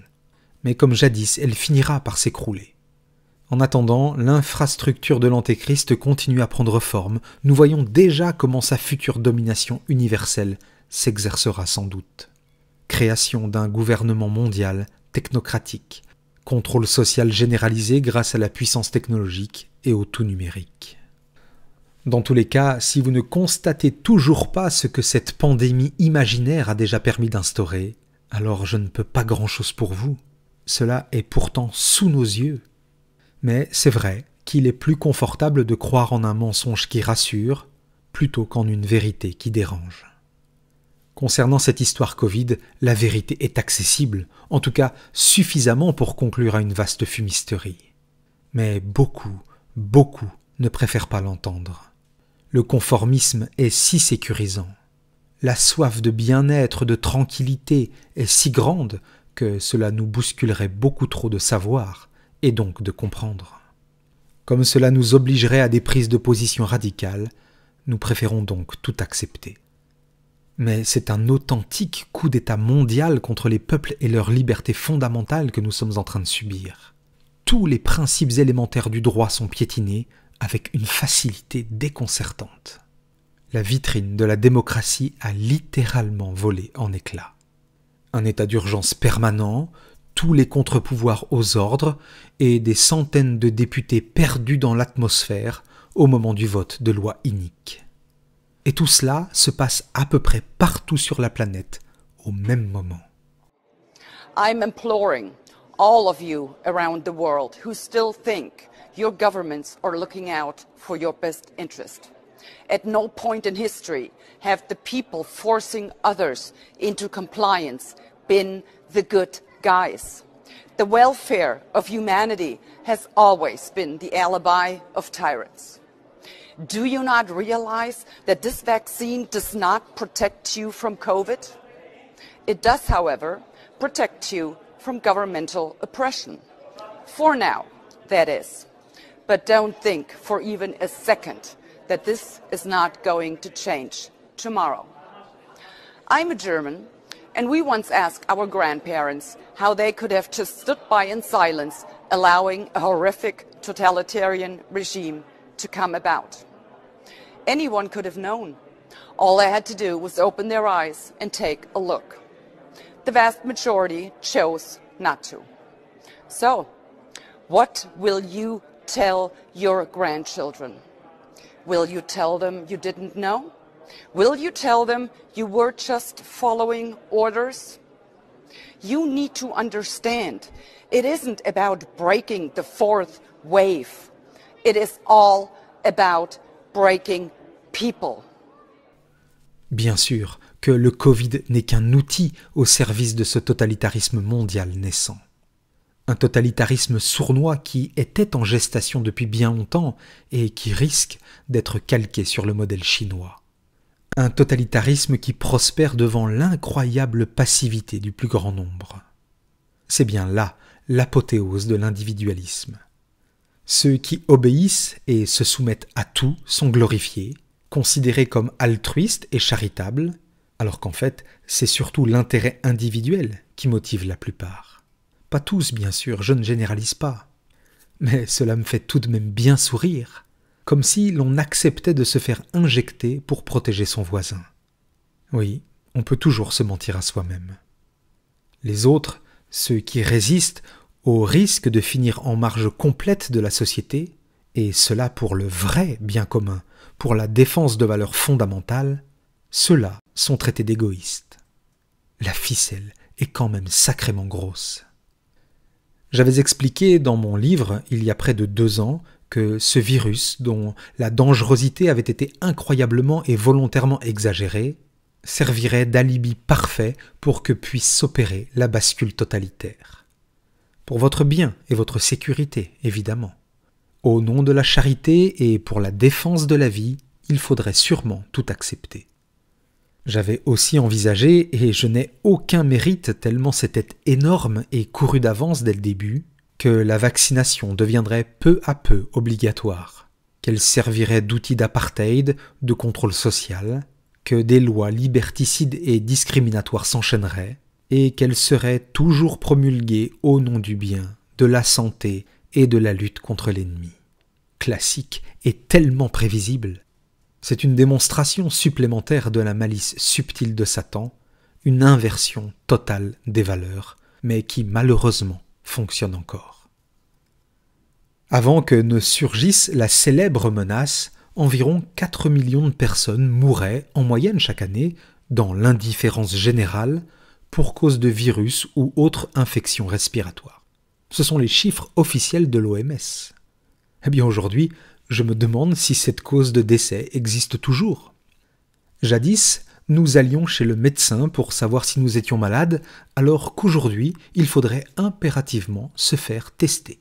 Mais comme jadis, elle finira par s'écrouler. En attendant, l'infrastructure de l'Antéchrist continue à prendre forme. Nous voyons déjà comment sa future domination universelle s'exercera sans doute. Création d'un gouvernement mondial, technocratique, contrôle social généralisé grâce à la puissance technologique et au tout numérique. Dans tous les cas, si vous ne constatez toujours pas ce que cette pandémie imaginaire a déjà permis d'instaurer, alors je ne peux pas grand-chose pour vous. Cela est pourtant sous nos yeux. Mais c'est vrai qu'il est plus confortable de croire en un mensonge qui rassure plutôt qu'en une vérité qui dérange. Concernant cette histoire Covid, la vérité est accessible, en tout cas suffisamment pour conclure à une vaste fumisterie. Mais beaucoup, beaucoup ne préfèrent pas l'entendre. Le conformisme est si sécurisant. La soif de bien-être, de tranquillité est si grande que cela nous bousculerait beaucoup trop de savoir et donc de comprendre. Comme cela nous obligerait à des prises de position radicales, nous préférons donc tout accepter. Mais c'est un authentique coup d'État mondial contre les peuples et leurs libertés fondamentales que nous sommes en train de subir. Tous les principes élémentaires du droit sont piétinés, avec une facilité déconcertante. La vitrine de la démocratie a littéralement volé en éclats. Un état d'urgence permanent, tous les contre-pouvoirs aux ordres et des centaines de députés perdus dans l'atmosphère au moment du vote de loi inique Et tout cela se passe à peu près partout sur la planète au même moment. I'm imploring all of you around the world who still think your governments are looking out for your best interest. At no point in history have the people forcing others into compliance been the good guys. The welfare of humanity has always been the alibi of tyrants. Do you not realize that this vaccine does not protect you from COVID? It does, however, protect you from governmental oppression. For now, that is. But don't think for even a second that this is not going to change tomorrow. I'm a German, and we once asked our grandparents how they could have just stood by in silence, allowing a horrific totalitarian regime to come about. Anyone could have known. All they had to do was open their eyes and take a look. The vast majority chose not to. So, what will you tell your grandchildren? Will you tell them you didn't know? Will you tell them you were just following orders? You need to understand it isn't about breaking the fourth wave. It is all about breaking people. Bien sûr que le Covid n'est qu'un outil au service de ce totalitarisme mondial naissant. un totalitarisme sournois qui était en gestation depuis bien longtemps et qui risque d'être calqué sur le modèle chinois. Un totalitarisme qui prospère devant l'incroyable passivité du plus grand nombre. C'est bien là l'apothéose de l'individualisme. Ceux qui obéissent et se soumettent à tout sont glorifiés, considérés comme altruistes et charitables, alors qu'en fait c'est surtout l'intérêt individuel qui motive la plupart. Pas tous, bien sûr, je ne généralise pas. Mais cela me fait tout de même bien sourire, comme si l'on acceptait de se faire injecter pour protéger son voisin. Oui, on peut toujours se mentir à soi-même. Les autres, ceux qui résistent, au risque de finir en marge complète de la société, et cela pour le vrai bien commun, pour la défense de valeurs fondamentales, ceux-là sont traités d'égoïstes. La ficelle est quand même sacrément grosse. J'avais expliqué dans mon livre, il y a près de deux ans, que ce virus, dont la dangerosité avait été incroyablement et volontairement exagérée, servirait d'alibi parfait pour que puisse s'opérer la bascule totalitaire. Pour votre bien et votre sécurité, évidemment. Au nom de la charité et pour la défense de la vie, il faudrait sûrement tout accepter. J'avais aussi envisagé, et je n'ai aucun mérite tellement c'était énorme et couru d'avance dès le début, que la vaccination deviendrait peu à peu obligatoire, qu'elle servirait d'outil d'apartheid, de contrôle social, que des lois liberticides et discriminatoires s'enchaîneraient, et qu'elle serait toujours promulguée au nom du bien, de la santé et de la lutte contre l'ennemi. Classique et tellement prévisible. C'est une démonstration supplémentaire de la malice subtile de Satan, une inversion totale des valeurs, mais qui malheureusement fonctionne encore. Avant que ne surgisse la célèbre menace, environ 4 millions de personnes mouraient en moyenne chaque année dans l'indifférence générale pour cause de virus ou autres infections respiratoires. Ce sont les chiffres officiels de l'OMS. Eh bien aujourd'hui, je me demande si cette cause de décès existe toujours. Jadis, nous allions chez le médecin pour savoir si nous étions malades, alors qu'aujourd'hui, il faudrait impérativement se faire tester.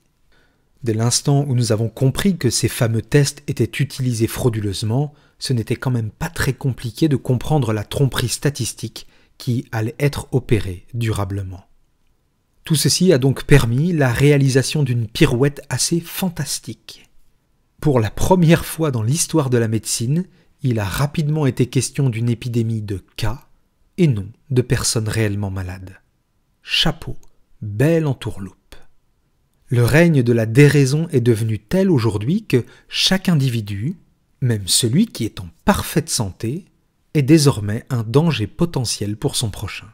Dès l'instant où nous avons compris que ces fameux tests étaient utilisés frauduleusement, ce n'était quand même pas très compliqué de comprendre la tromperie statistique qui allait être opérée durablement. Tout ceci a donc permis la réalisation d'une pirouette assez fantastique. Pour la première fois dans l'histoire de la médecine, il a rapidement été question d'une épidémie de cas et non de personnes réellement malades. Chapeau, belle entourloupe. Le règne de la déraison est devenu tel aujourd'hui que chaque individu, même celui qui est en parfaite santé, est désormais un danger potentiel pour son prochain.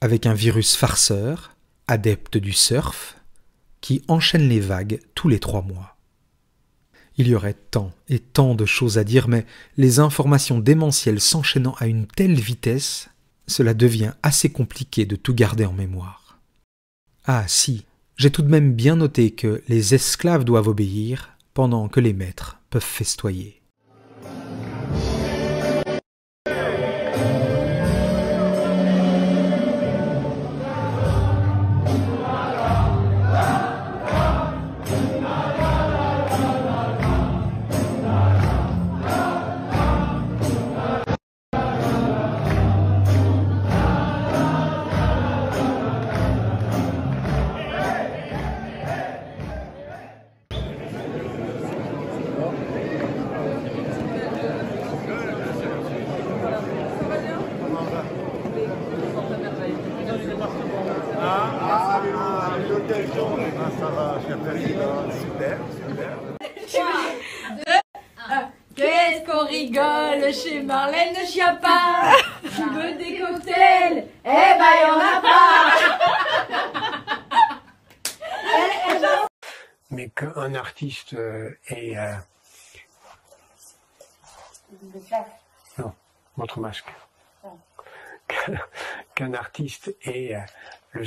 Avec un virus farceur, adepte du surf, qui enchaîne les vagues tous les trois mois. Il y aurait tant et tant de choses à dire, mais les informations démentielles s'enchaînant à une telle vitesse, cela devient assez compliqué de tout garder en mémoire. Ah si, j'ai tout de même bien noté que les esclaves doivent obéir pendant que les maîtres peuvent festoyer.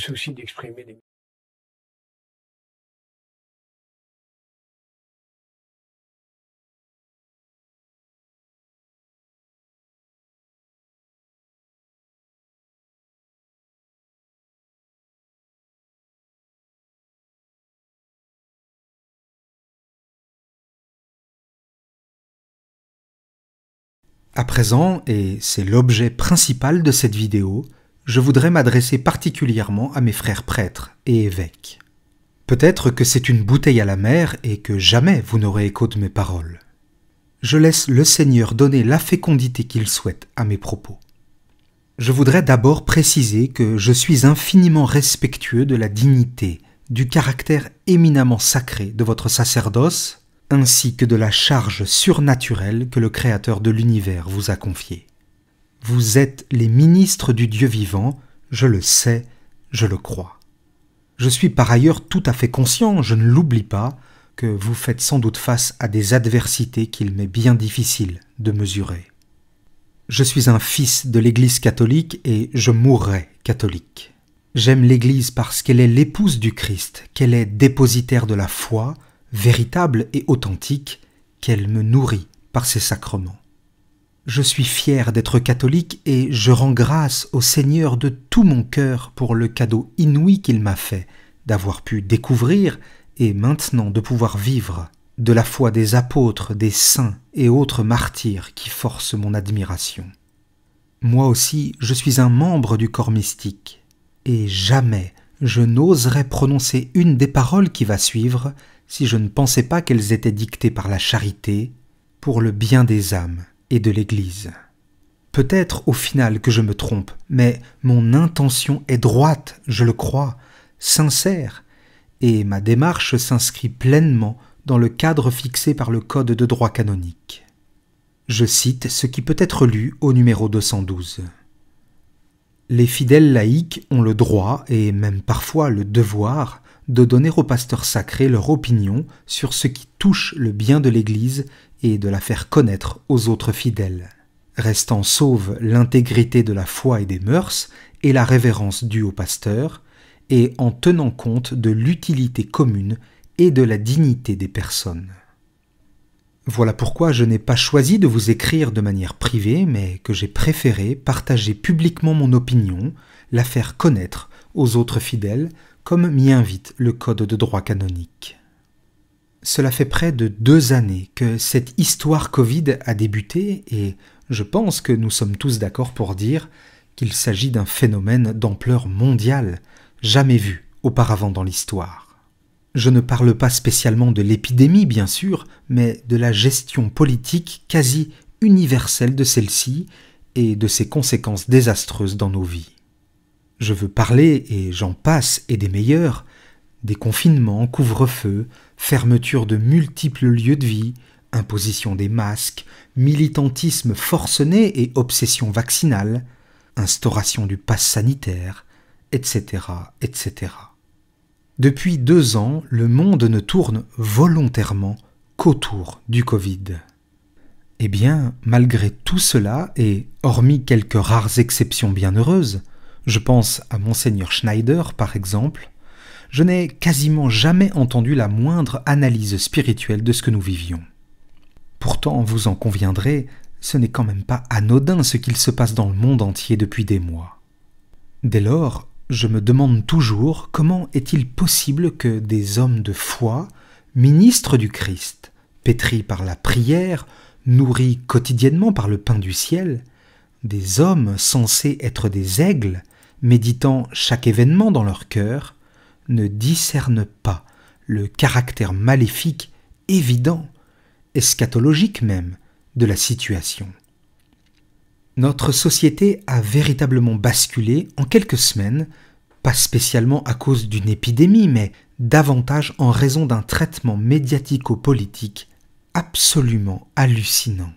le d'exprimer des À présent, et c'est l'objet principal de cette vidéo, je voudrais m'adresser particulièrement à mes frères prêtres et évêques. Peut-être que c'est une bouteille à la mer et que jamais vous n'aurez écho de mes paroles. Je laisse le Seigneur donner la fécondité qu'il souhaite à mes propos. Je voudrais d'abord préciser que je suis infiniment respectueux de la dignité, du caractère éminemment sacré de votre sacerdoce, ainsi que de la charge surnaturelle que le Créateur de l'univers vous a confiée. Vous êtes les ministres du Dieu vivant, je le sais, je le crois. Je suis par ailleurs tout à fait conscient, je ne l'oublie pas, que vous faites sans doute face à des adversités qu'il m'est bien difficile de mesurer. Je suis un fils de l'Église catholique et je mourrai catholique. J'aime l'Église parce qu'elle est l'épouse du Christ, qu'elle est dépositaire de la foi, véritable et authentique, qu'elle me nourrit par ses sacrements. Je suis fier d'être catholique et je rends grâce au Seigneur de tout mon cœur pour le cadeau inouï qu'il m'a fait, d'avoir pu découvrir et maintenant de pouvoir vivre de la foi des apôtres, des saints et autres martyrs qui forcent mon admiration. Moi aussi, je suis un membre du corps mystique, et jamais je n'oserais prononcer une des paroles qui va suivre si je ne pensais pas qu'elles étaient dictées par la charité pour le bien des âmes et de l'Église. Peut-être au final que je me trompe, mais mon intention est droite, je le crois, sincère, et ma démarche s'inscrit pleinement dans le cadre fixé par le Code de droit canonique. Je cite ce qui peut être lu au numéro 212. Les fidèles laïcs ont le droit, et même parfois le devoir, de donner aux pasteurs sacrés leur opinion sur ce qui touche le bien de l'Église et de la faire connaître aux autres fidèles, restant sauve l'intégrité de la foi et des mœurs et la révérence due au pasteur, et en tenant compte de l'utilité commune et de la dignité des personnes. Voilà pourquoi je n'ai pas choisi de vous écrire de manière privée, mais que j'ai préféré partager publiquement mon opinion, la faire connaître aux autres fidèles, comme m'y invite le Code de droit canonique. Cela fait près de deux années que cette histoire Covid a débuté et je pense que nous sommes tous d'accord pour dire qu'il s'agit d'un phénomène d'ampleur mondiale jamais vu auparavant dans l'histoire. Je ne parle pas spécialement de l'épidémie, bien sûr, mais de la gestion politique quasi universelle de celle-ci et de ses conséquences désastreuses dans nos vies. Je veux parler, et j'en passe, et des meilleurs, des confinements, couvre feu fermeture de multiples lieux de vie, imposition des masques, militantisme forcené et obsession vaccinale, instauration du pass sanitaire, etc., etc. Depuis deux ans, le monde ne tourne volontairement qu'autour du Covid. Eh bien, malgré tout cela, et hormis quelques rares exceptions bienheureuses, je pense à Monseigneur Schneider par exemple, je n'ai quasiment jamais entendu la moindre analyse spirituelle de ce que nous vivions. Pourtant, vous en conviendrez, ce n'est quand même pas anodin ce qu'il se passe dans le monde entier depuis des mois. Dès lors, je me demande toujours comment est-il possible que des hommes de foi, ministres du Christ, pétris par la prière, nourris quotidiennement par le pain du ciel, des hommes censés être des aigles, méditant chaque événement dans leur cœur, ne discerne pas le caractère maléfique évident, eschatologique même, de la situation. Notre société a véritablement basculé en quelques semaines, pas spécialement à cause d'une épidémie, mais davantage en raison d'un traitement médiatico-politique absolument hallucinant.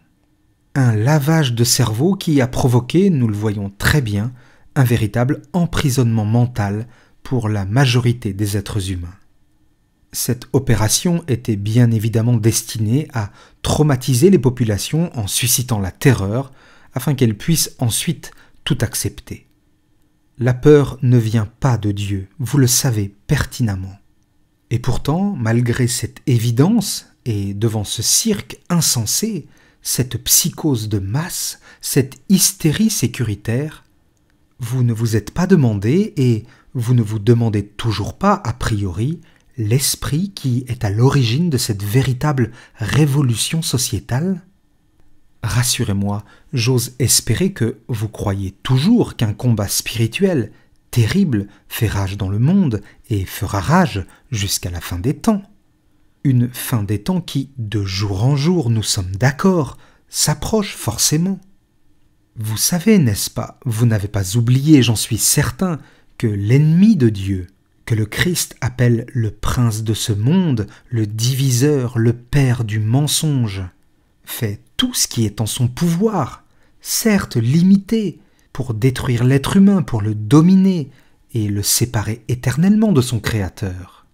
Un lavage de cerveau qui a provoqué, nous le voyons très bien, un véritable emprisonnement mental pour la majorité des êtres humains. Cette opération était bien évidemment destinée à traumatiser les populations en suscitant la terreur afin qu'elles puissent ensuite tout accepter. La peur ne vient pas de Dieu, vous le savez pertinemment. Et pourtant, malgré cette évidence, et devant ce cirque insensé, cette psychose de masse, cette hystérie sécuritaire, vous ne vous êtes pas demandé et vous ne vous demandez toujours pas, a priori, l'esprit qui est à l'origine de cette véritable révolution sociétale Rassurez-moi, j'ose espérer que vous croyez toujours qu'un combat spirituel, terrible, fait rage dans le monde et fera rage jusqu'à la fin des temps. Une fin des temps qui, de jour en jour, nous sommes d'accord, s'approche forcément. Vous savez, n'est-ce pas, vous n'avez pas oublié, j'en suis certain, que l'ennemi de Dieu, que le Christ appelle le prince de ce monde, le diviseur, le père du mensonge, fait tout ce qui est en son pouvoir, certes limité, pour détruire l'être humain, pour le dominer et le séparer éternellement de son Créateur.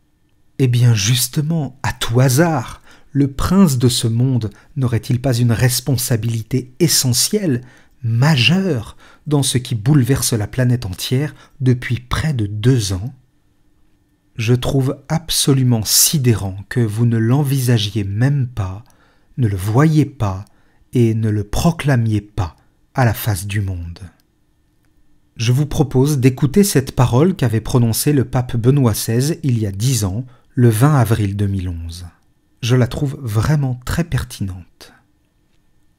Eh bien justement, à tout hasard, le prince de ce monde n'aurait-il pas une responsabilité essentielle majeur dans ce qui bouleverse la planète entière depuis près de deux ans, je trouve absolument sidérant que vous ne l'envisagiez même pas, ne le voyiez pas et ne le proclamiez pas à la face du monde. Je vous propose d'écouter cette parole qu'avait prononcée le pape Benoît XVI il y a dix ans, le 20 avril 2011. Je la trouve vraiment très pertinente.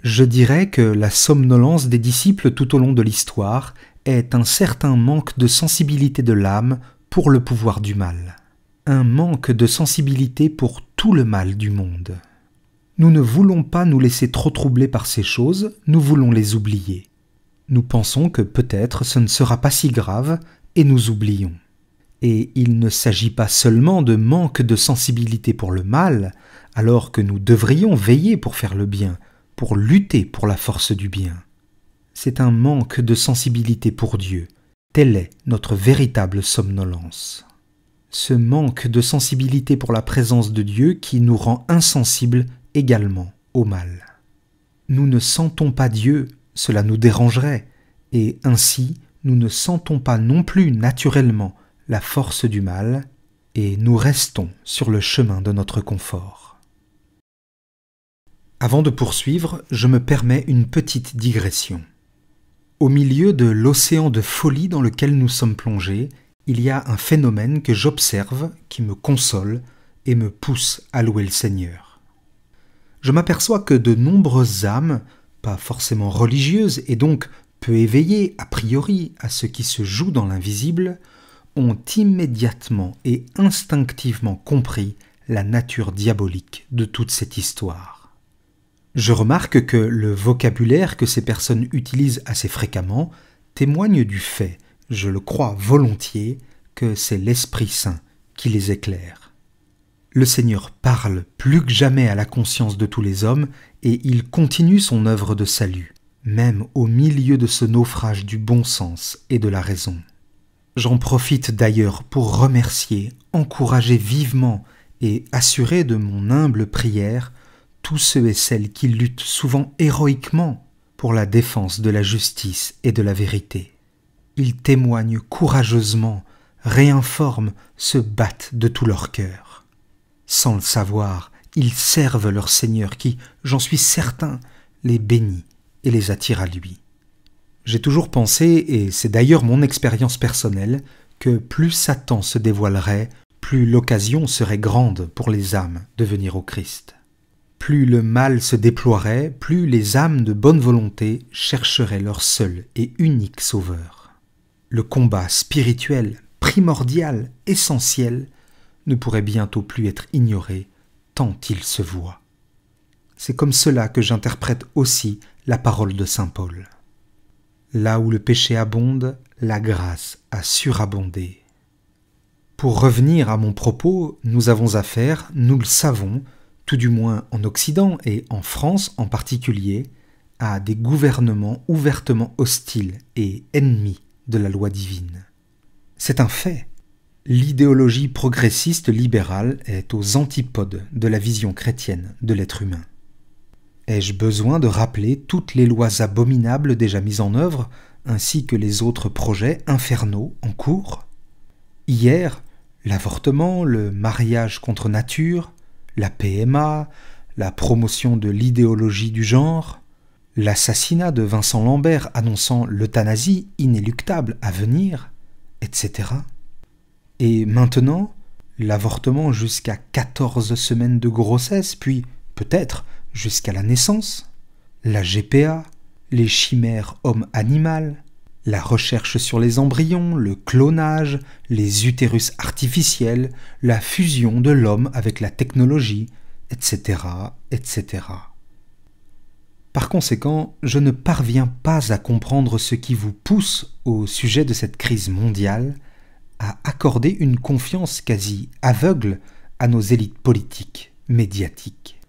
Je dirais que la somnolence des disciples tout au long de l'histoire est un certain manque de sensibilité de l'âme pour le pouvoir du mal, un manque de sensibilité pour tout le mal du monde. Nous ne voulons pas nous laisser trop troubler par ces choses, nous voulons les oublier. Nous pensons que peut-être ce ne sera pas si grave et nous oublions. Et il ne s'agit pas seulement de manque de sensibilité pour le mal, alors que nous devrions veiller pour faire le bien, pour lutter pour la force du bien. C'est un manque de sensibilité pour Dieu. Telle est notre véritable somnolence. Ce manque de sensibilité pour la présence de Dieu qui nous rend insensibles également au mal. Nous ne sentons pas Dieu, cela nous dérangerait, et ainsi nous ne sentons pas non plus naturellement la force du mal, et nous restons sur le chemin de notre confort. Avant de poursuivre, je me permets une petite digression. Au milieu de l'océan de folie dans lequel nous sommes plongés, il y a un phénomène que j'observe, qui me console et me pousse à louer le Seigneur. Je m'aperçois que de nombreuses âmes, pas forcément religieuses et donc peu éveillées a priori à ce qui se joue dans l'invisible, ont immédiatement et instinctivement compris la nature diabolique de toute cette histoire. Je remarque que le vocabulaire que ces personnes utilisent assez fréquemment témoigne du fait, je le crois volontiers, que c'est l'Esprit Saint qui les éclaire. Le Seigneur parle plus que jamais à la conscience de tous les hommes et il continue son œuvre de salut, même au milieu de ce naufrage du bon sens et de la raison. J'en profite d'ailleurs pour remercier, encourager vivement et assurer de mon humble prière tous ceux et celles qui luttent souvent héroïquement pour la défense de la justice et de la vérité. Ils témoignent courageusement, réinforment, se battent de tout leur cœur. Sans le savoir, ils servent leur Seigneur qui, j'en suis certain, les bénit et les attire à lui. J'ai toujours pensé, et c'est d'ailleurs mon expérience personnelle, que plus Satan se dévoilerait, plus l'occasion serait grande pour les âmes de venir au Christ. Plus le mal se déploierait, plus les âmes de bonne volonté chercheraient leur seul et unique sauveur. Le combat spirituel, primordial, essentiel, ne pourrait bientôt plus être ignoré tant il se voit. C'est comme cela que j'interprète aussi la parole de Saint Paul. Là où le péché abonde, la grâce a surabondé. Pour revenir à mon propos, nous avons affaire, nous le savons, tout du moins en Occident et en France en particulier, à des gouvernements ouvertement hostiles et ennemis de la loi divine. C'est un fait. L'idéologie progressiste libérale est aux antipodes de la vision chrétienne de l'être humain. Ai-je besoin de rappeler toutes les lois abominables déjà mises en œuvre, ainsi que les autres projets infernaux en cours Hier, l'avortement, le mariage contre nature, la PMA, la promotion de l'idéologie du genre, l'assassinat de Vincent Lambert annonçant l'euthanasie inéluctable à venir, etc. Et maintenant, l'avortement jusqu'à 14 semaines de grossesse, puis peut-être jusqu'à la naissance, la GPA, les chimères homme-animal, la recherche sur les embryons, le clonage, les utérus artificiels, la fusion de l'homme avec la technologie, etc., etc. Par conséquent, je ne parviens pas à comprendre ce qui vous pousse au sujet de cette crise mondiale à accorder une confiance quasi aveugle à nos élites politiques, médiatiques.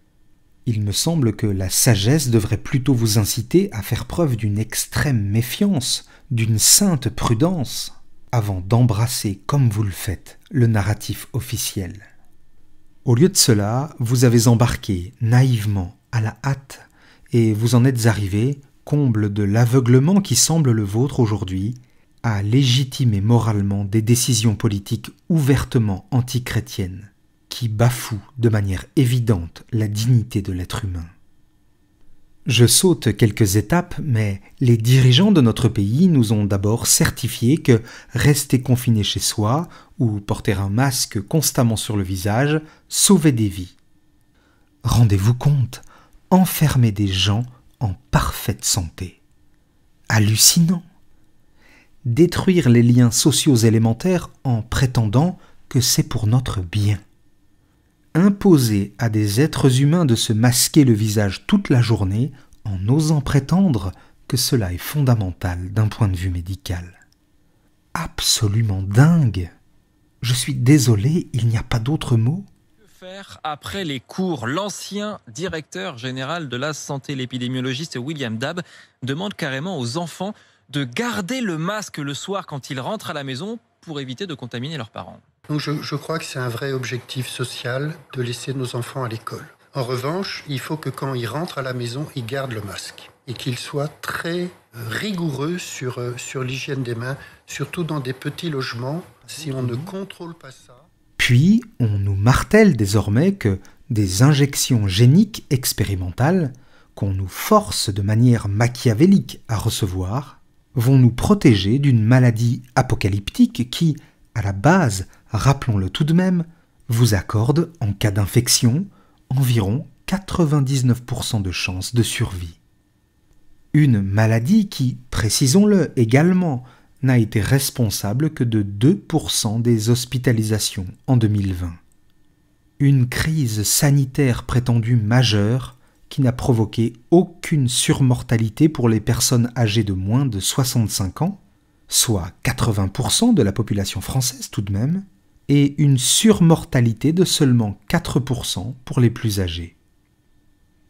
Il me semble que la sagesse devrait plutôt vous inciter à faire preuve d'une extrême méfiance d'une sainte prudence avant d'embrasser, comme vous le faites, le narratif officiel. Au lieu de cela, vous avez embarqué naïvement, à la hâte, et vous en êtes arrivé, comble de l'aveuglement qui semble le vôtre aujourd'hui, à légitimer moralement des décisions politiques ouvertement antichrétiennes, qui bafouent de manière évidente la dignité de l'être humain. Je saute quelques étapes, mais les dirigeants de notre pays nous ont d'abord certifié que rester confiné chez soi ou porter un masque constamment sur le visage sauvait des vies. Rendez-vous compte, enfermer des gens en parfaite santé. Hallucinant. Détruire les liens sociaux élémentaires en prétendant que c'est pour notre bien imposer à des êtres humains de se masquer le visage toute la journée en osant prétendre que cela est fondamental d'un point de vue médical. Absolument dingue. Je suis désolé, il n'y a pas d'autre mot faire après les cours. L'ancien directeur général de la santé, l'épidémiologiste William Dabb, demande carrément aux enfants de garder le masque le soir quand ils rentrent à la maison pour éviter de contaminer leurs parents. Donc je, crois que c'est un vrai objectif social de laisser nos enfants à l'école. En revanche, il faut que quand ils rentrent à la maison, ils gardent le masque et qu'ils soient très euh, rigoureux sur, euh, sur l'hygiène des mains, surtout dans des petits logements, si on ne contrôle pas ça. Puis, on nous martèle désormais que des injections géniques expérimentales, qu'on nous force de manière machiavélique à recevoir, vont nous protéger d'une maladie apocalyptique qui, à la base, rappelons-le tout de même, vous accorde, en cas d'infection, environ 99% de chances de survie. Une maladie qui, précisons-le également, n'a été responsable que de 2% des hospitalisations en 2020. Une crise sanitaire prétendue majeure qui n'a provoqué aucune surmortalité pour les personnes âgées de moins de 65 ans, soit 80% de la population française tout de même, et une surmortalité de seulement 4% pour les plus âgés.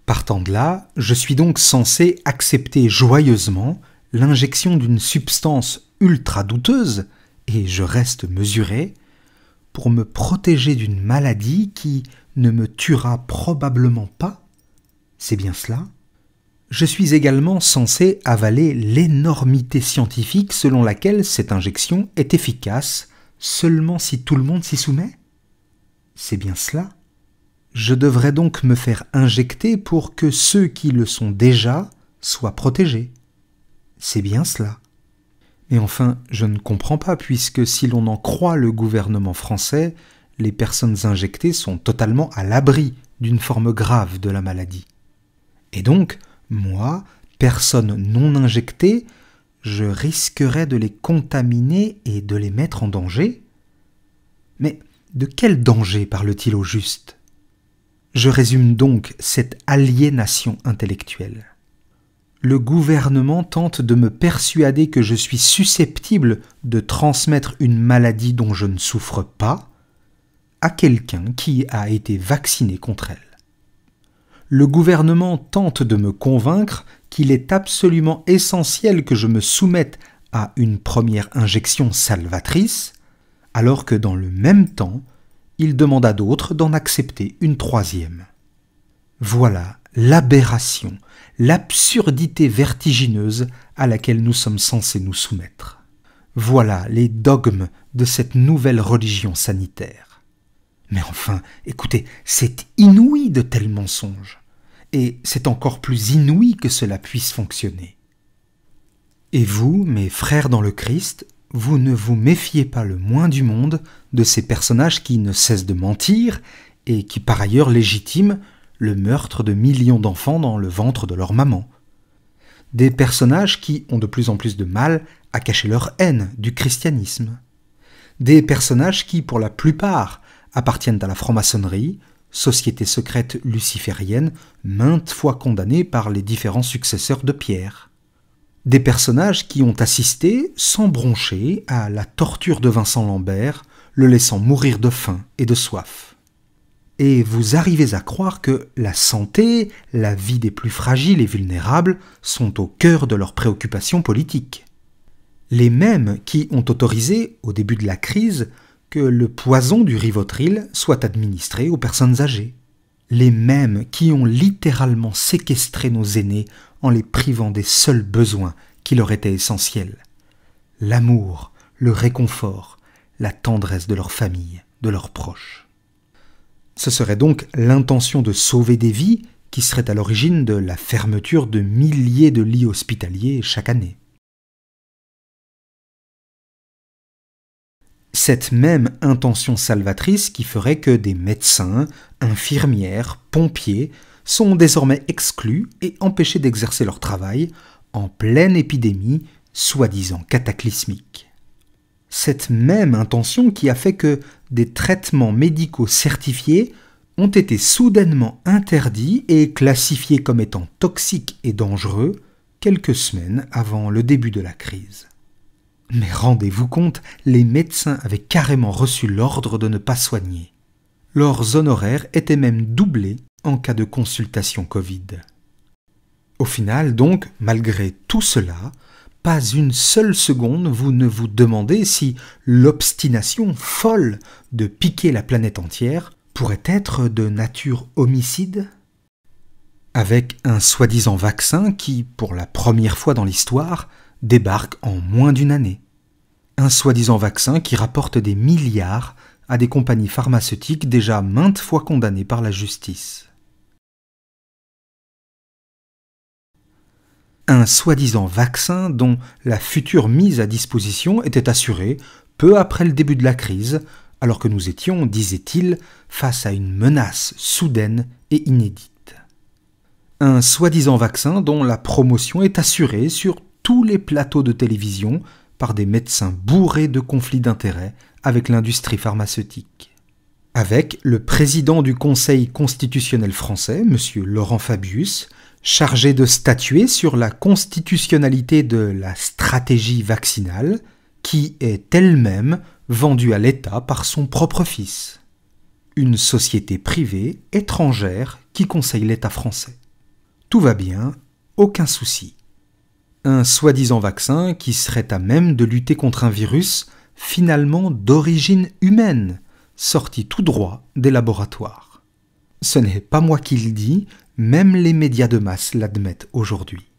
Partant de là, je suis donc censé accepter joyeusement l'injection d'une substance ultra douteuse, et je reste mesuré, pour me protéger d'une maladie qui ne me tuera probablement pas C'est bien cela Je suis également censé avaler l'énormité scientifique selon laquelle cette injection est efficace seulement si tout le monde s'y soumet C'est bien cela. Je devrais donc me faire injecter pour que ceux qui le sont déjà soient protégés. C'est bien cela. Mais enfin, je ne comprends pas, puisque si l'on en croit le gouvernement français, les personnes injectées sont totalement à l'abri d'une forme grave de la maladie. Et donc, moi, personne non injectée, je risquerais de les contaminer et de les mettre en danger Mais de quel danger parle-t-il au juste Je résume donc cette aliénation intellectuelle. Le gouvernement tente de me persuader que je suis susceptible de transmettre une maladie dont je ne souffre pas à quelqu'un qui a été vacciné contre elle. Le gouvernement tente de me convaincre qu'il est absolument essentiel que je me soumette à une première injection salvatrice, alors que dans le même temps, il demande à d'autres d'en accepter une troisième. Voilà l'aberration, l'absurdité vertigineuse à laquelle nous sommes censés nous soumettre. Voilà les dogmes de cette nouvelle religion sanitaire. Mais enfin, écoutez, c'est inouï de tels mensonges et c'est encore plus inouï que cela puisse fonctionner. Et vous, mes frères dans le Christ, vous ne vous méfiez pas le moins du monde de ces personnages qui ne cessent de mentir et qui par ailleurs légitiment le meurtre de millions d'enfants dans le ventre de leur maman. Des personnages qui ont de plus en plus de mal à cacher leur haine du christianisme. Des personnages qui, pour la plupart, appartiennent à la franc-maçonnerie, société secrète luciférienne maintes fois condamnée par les différents successeurs de Pierre. Des personnages qui ont assisté, sans broncher, à la torture de Vincent Lambert, le laissant mourir de faim et de soif. Et vous arrivez à croire que la santé, la vie des plus fragiles et vulnérables sont au cœur de leurs préoccupations politiques. Les mêmes qui ont autorisé, au début de la crise, que le poison du rivotril soit administré aux personnes âgées, les mêmes qui ont littéralement séquestré nos aînés en les privant des seuls besoins qui leur étaient essentiels l'amour, le réconfort, la tendresse de leur famille, de leurs proches. Ce serait donc l'intention de sauver des vies qui serait à l'origine de la fermeture de milliers de lits hospitaliers chaque année. cette même intention salvatrice qui ferait que des médecins, infirmières, pompiers sont désormais exclus et empêchés d'exercer leur travail en pleine épidémie soi-disant cataclysmique. Cette même intention qui a fait que des traitements médicaux certifiés ont été soudainement interdits et classifiés comme étant toxiques et dangereux quelques semaines avant le début de la crise. Mais rendez-vous compte, les médecins avaient carrément reçu l'ordre de ne pas soigner. Leurs honoraires étaient même doublés en cas de consultation Covid. Au final, donc, malgré tout cela, pas une seule seconde vous ne vous demandez si l'obstination folle de piquer la planète entière pourrait être de nature homicide Avec un soi-disant vaccin qui, pour la première fois dans l'histoire, débarque en moins d'une année. Un soi-disant vaccin qui rapporte des milliards à des compagnies pharmaceutiques déjà maintes fois condamnées par la justice. un soi-disant vaccin dont la future mise à disposition était assurée peu après le début de la crise, alors que nous étions, disait-il, face à une menace soudaine et inédite. Un soi-disant vaccin dont la promotion est assurée sur les plateaux de télévision par des médecins bourrés de conflits d'intérêts avec l'industrie pharmaceutique. Avec le président du Conseil constitutionnel français, M. Laurent Fabius, chargé de statuer sur la constitutionnalité de la stratégie vaccinale, qui est elle-même vendue à l'État par son propre fils. Une société privée étrangère qui conseille l'État français. Tout va bien, aucun souci un soi-disant vaccin qui serait à même de lutter contre un virus finalement d'origine humaine, sorti tout droit des laboratoires. Ce n'est pas moi qui le dis, même les médias de masse l'admettent aujourd'hui.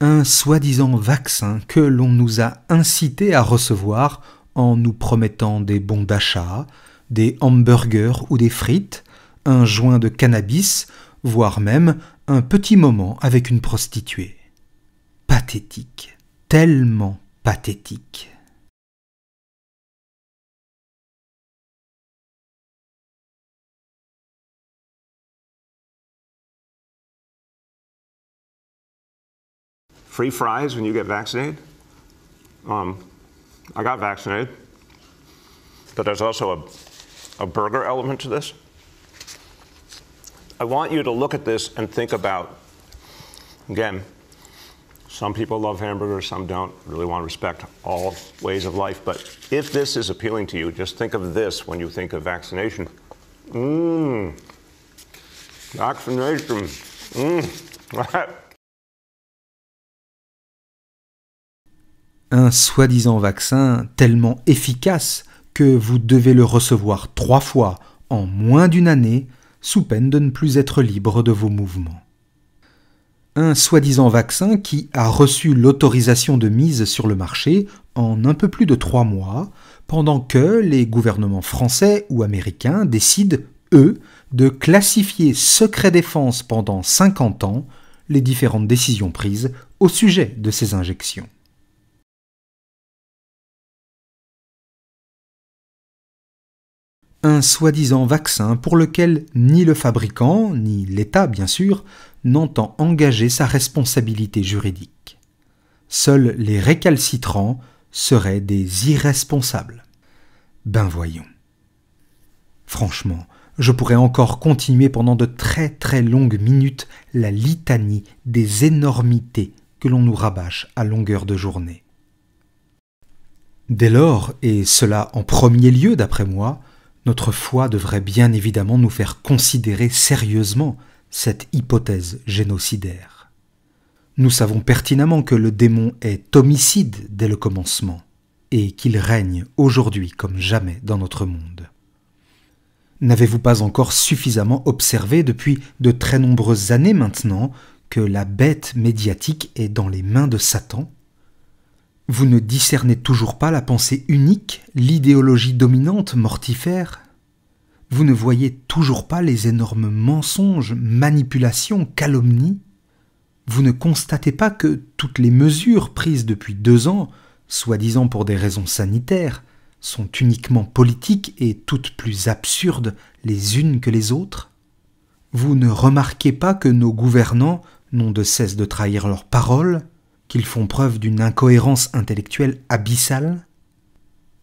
Un soi-disant vaccin que l'on nous a incité à recevoir en nous promettant des bons d'achat, des hamburgers ou des frites, un joint de cannabis voire même un petit moment avec une prostituée. Pathétique, tellement pathétique. Free fries when you get vaccinated? Um, I got vaccinated, but there's also a, a burger element to this. I want you to look at this and think about, again, some people love hamburgers, some don't. Really want to respect all ways of life. But if this is appealing to you, just think of this when you think of vaccination. Mmm, vaccination. Mmm. [laughs] Un soi-disant vaccin tellement efficace que vous devez le recevoir trois fois en moins d'une année sous peine de ne plus être libre de vos mouvements. Un soi-disant vaccin qui a reçu l'autorisation de mise sur le marché en un peu plus de trois mois, pendant que les gouvernements français ou américains décident, eux, de classifier secret défense pendant 50 ans les différentes décisions prises au sujet de ces injections. un soi-disant vaccin pour lequel ni le fabricant, ni l'État bien sûr, n'entend engager sa responsabilité juridique. Seuls les récalcitrants seraient des irresponsables. Ben voyons. Franchement, je pourrais encore continuer pendant de très très longues minutes la litanie des énormités que l'on nous rabâche à longueur de journée. Dès lors, et cela en premier lieu d'après moi, notre foi devrait bien évidemment nous faire considérer sérieusement cette hypothèse génocidaire. Nous savons pertinemment que le démon est homicide dès le commencement et qu'il règne aujourd'hui comme jamais dans notre monde. N'avez-vous pas encore suffisamment observé depuis de très nombreuses années maintenant que la bête médiatique est dans les mains de Satan vous ne discernez toujours pas la pensée unique, l'idéologie dominante mortifère Vous ne voyez toujours pas les énormes mensonges, manipulations, calomnies Vous ne constatez pas que toutes les mesures prises depuis deux ans, soi-disant pour des raisons sanitaires, sont uniquement politiques et toutes plus absurdes les unes que les autres Vous ne remarquez pas que nos gouvernants n'ont de cesse de trahir leurs paroles qu'ils font preuve d'une incohérence intellectuelle abyssale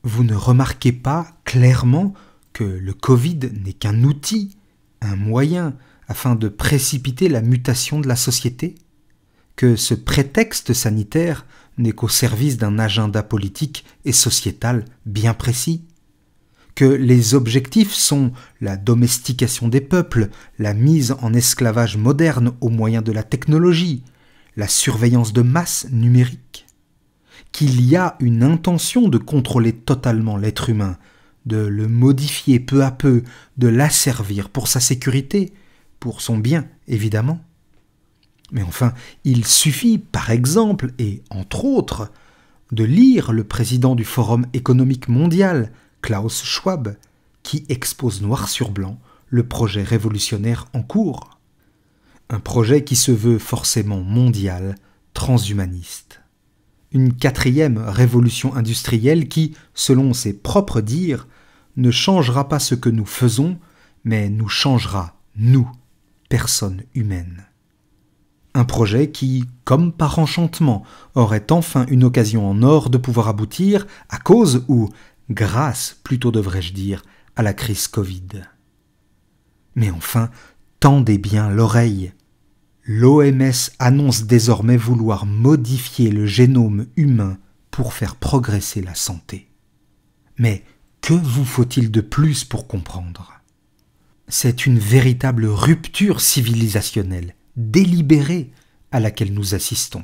Vous ne remarquez pas clairement que le Covid n'est qu'un outil, un moyen afin de précipiter la mutation de la société Que ce prétexte sanitaire n'est qu'au service d'un agenda politique et sociétal bien précis que les objectifs sont la domestication des peuples, la mise en esclavage moderne au moyen de la technologie, la surveillance de masse numérique, qu'il y a une intention de contrôler totalement l'être humain, de le modifier peu à peu, de l'asservir pour sa sécurité, pour son bien, évidemment. Mais enfin, il suffit, par exemple, et entre autres, de lire le président du Forum économique mondial, Klaus Schwab, qui expose noir sur blanc le projet révolutionnaire en cours. Un projet qui se veut forcément mondial, transhumaniste. Une quatrième révolution industrielle qui, selon ses propres dires, ne changera pas ce que nous faisons, mais nous changera, nous, personnes humaines. Un projet qui, comme par enchantement, aurait enfin une occasion en or de pouvoir aboutir à cause ou grâce, plutôt devrais-je dire, à la crise Covid. Mais enfin, tendez bien l'oreille. L'OMS annonce désormais vouloir modifier le génome humain pour faire progresser la santé. Mais que vous faut-il de plus pour comprendre C'est une véritable rupture civilisationnelle, délibérée, à laquelle nous assistons.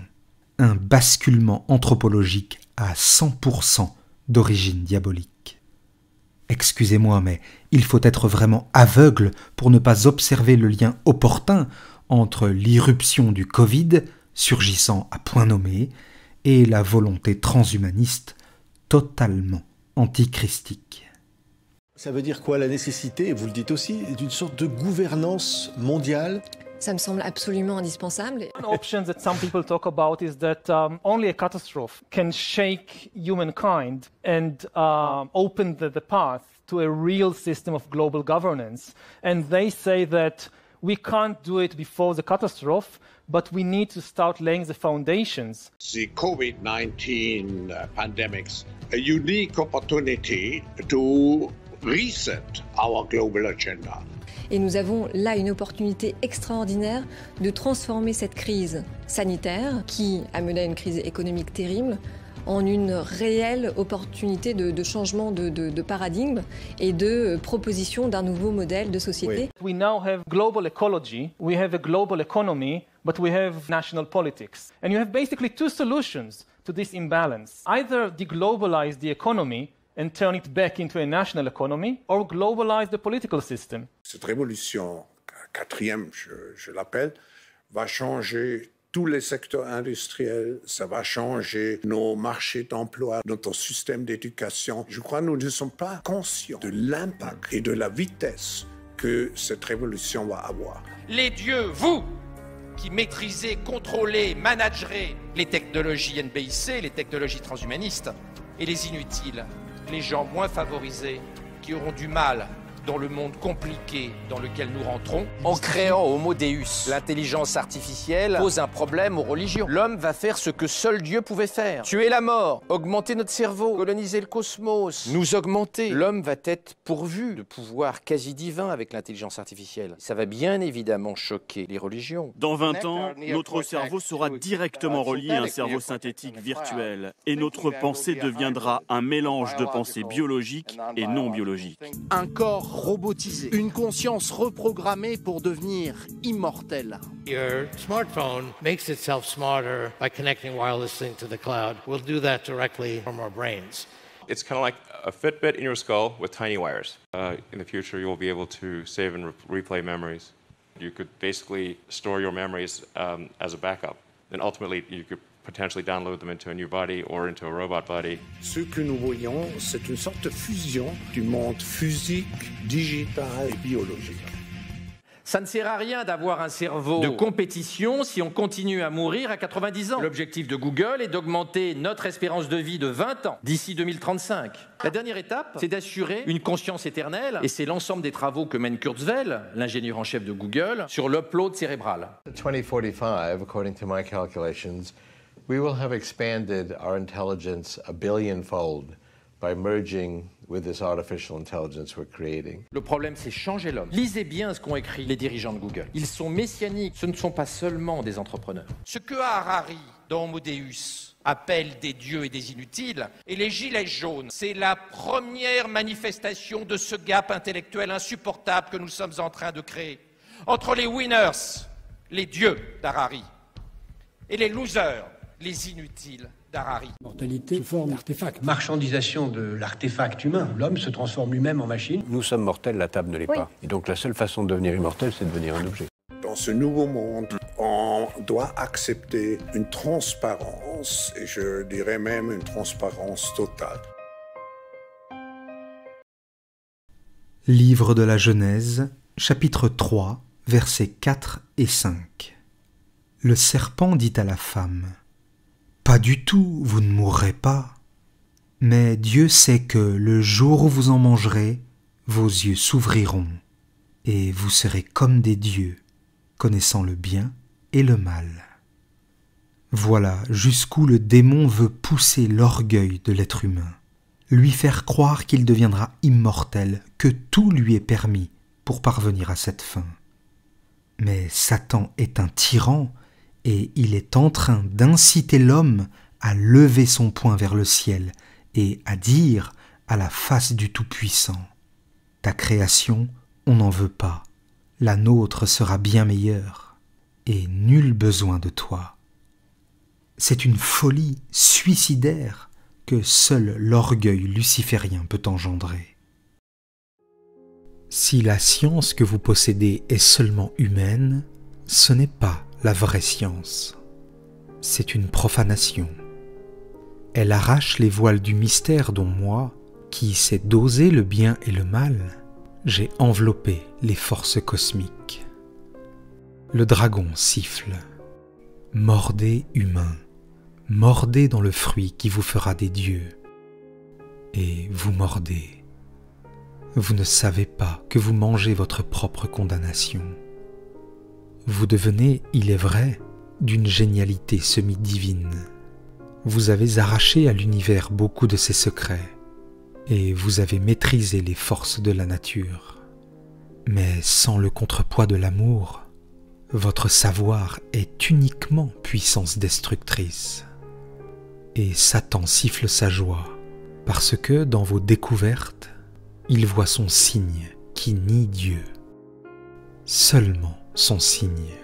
Un basculement anthropologique à 100% d'origine diabolique. Excusez-moi, mais il faut être vraiment aveugle pour ne pas observer le lien opportun entre l'irruption du Covid, surgissant à point nommé, et la volonté transhumaniste totalement antichristique. Ça veut dire quoi la nécessité, vous le dites aussi, d'une sorte de gouvernance mondiale ça me semble absolument indispensable. Une option that some people talk about is that um, only a catastrophe can shake humankind and uh, open the, the path to a real system of global governance. And they say that We can't do it before the catastrophe, but we need to start laying the foundations. The COVID 19 uh, pandemics, a unique opportunity to reset our global agenda. Et nous avons là une opportunité extraordinaire de transformer cette crise sanitaire qui a mené à une crise économique terrible en une réelle opportunité de, de changement de, de, de, paradigme et de proposition d'un nouveau modèle de société. We now have global ecology, we have a global economy, but we have national politics. And you have basically two solutions to this imbalance. Either deglobalize the economy and turn it back into a national economy or globalize the political system. Cette révolution quatrième, je, je l'appelle, va changer tous les secteurs industriels, ça va changer nos marchés d'emploi, notre système d'éducation. Je crois que nous ne sommes pas conscients de l'impact et de la vitesse que cette révolution va avoir. Les dieux, vous qui maîtrisez, contrôlez, managerez les technologies NBIC, les technologies transhumanistes, et les inutiles, les gens moins favorisés qui auront du mal dans le monde compliqué dans lequel nous rentrons. En créant Homo Deus, l'intelligence artificielle pose un problème aux religions. L'homme va faire ce que seul Dieu pouvait faire. Tuer la mort, augmenter notre cerveau, coloniser le cosmos, nous augmenter. L'homme va être pourvu de pouvoirs quasi divins avec l'intelligence artificielle. Ça va bien évidemment choquer les religions. Dans 20 ans, notre cerveau sera directement relié à un cerveau synthétique virtuel et notre pensée deviendra un mélange de pensées biologique et non biologique. Un corps robotisée, une conscience reprogrammée pour devenir immortelle. Your smartphone makes itself smarter by connecting wirelessly to the cloud. We'll do that directly from our brains. It's kind of like a Fitbit in your skull with tiny wires. Uh, in the future, you'll be able to save and re replay memories. You could basically store your memories um, as a backup. And ultimately, you could potentially download them into a new body or into a robot Ce que nous voyons, c'est une sorte de fusion du monde physique, digital et biologique. Ça ne sert à rien d'avoir un cerveau de compétition si on continue à mourir à 90 ans. L'objectif de Google est d'augmenter notre espérance de vie de 20 ans d'ici 2035. La dernière étape, c'est d'assurer une conscience éternelle, et c'est l'ensemble des travaux que mène Kurzweil, l'ingénieur en chef de Google, sur l'upload cérébral. 2045, according to calculations, We will have expanded our intelligence a billionfold by merging with this artificial intelligence we're creating. Le problème, c'est changer l'homme. Lisez bien ce qu'ont écrit les dirigeants de Google. Ils sont messianiques. Ce ne sont pas seulement des entrepreneurs. Ce que Harari, dans Homo appelle des dieux et des inutiles, et les gilets jaunes, c'est la première manifestation de ce gap intellectuel insupportable que nous sommes en train de créer entre les winners, les dieux d'Harari, et les losers, les inutiles d'Harari. Mortalité forme d'artefact. Marchandisation de l'artefact humain. L'homme se transforme lui-même en machine. Nous sommes mortels, la table ne l'est pas. Et donc la seule façon de devenir immortel, c'est de devenir un objet. Dans ce nouveau monde, on doit accepter une transparence, et je dirais même une transparence totale. Livre de la Genèse, chapitre 3, versets 4 et 5. Le serpent dit à la femme pas du tout, vous ne mourrez pas. Mais Dieu sait que le jour où vous en mangerez, vos yeux s'ouvriront, et vous serez comme des dieux, connaissant le bien et le mal. Voilà jusqu'où le démon veut pousser l'orgueil de l'être humain, lui faire croire qu'il deviendra immortel, que tout lui est permis pour parvenir à cette fin. Mais Satan est un tyran et il est en train d'inciter l'homme à lever son poing vers le ciel et à dire à la face du Tout-Puissant, Ta création, on n'en veut pas, la nôtre sera bien meilleure, et nul besoin de toi. C'est une folie suicidaire que seul l'orgueil luciférien peut engendrer. Si la science que vous possédez est seulement humaine, ce n'est pas la vraie science. C'est une profanation. Elle arrache les voiles du mystère dont moi, qui sais doser le bien et le mal, j'ai enveloppé les forces cosmiques. Le dragon siffle. Mordez humain, mordez dans le fruit qui vous fera des dieux. Et vous mordez. Vous ne savez pas que vous mangez votre propre condamnation. Vous devenez, il est vrai, d'une génialité semi-divine. Vous avez arraché à l'univers beaucoup de ses secrets et vous avez maîtrisé les forces de la nature. Mais sans le contrepoids de l'amour, votre savoir est uniquement puissance destructrice. Et Satan siffle sa joie, parce que dans vos découvertes, il voit son signe qui nie Dieu. Seulement, son signe.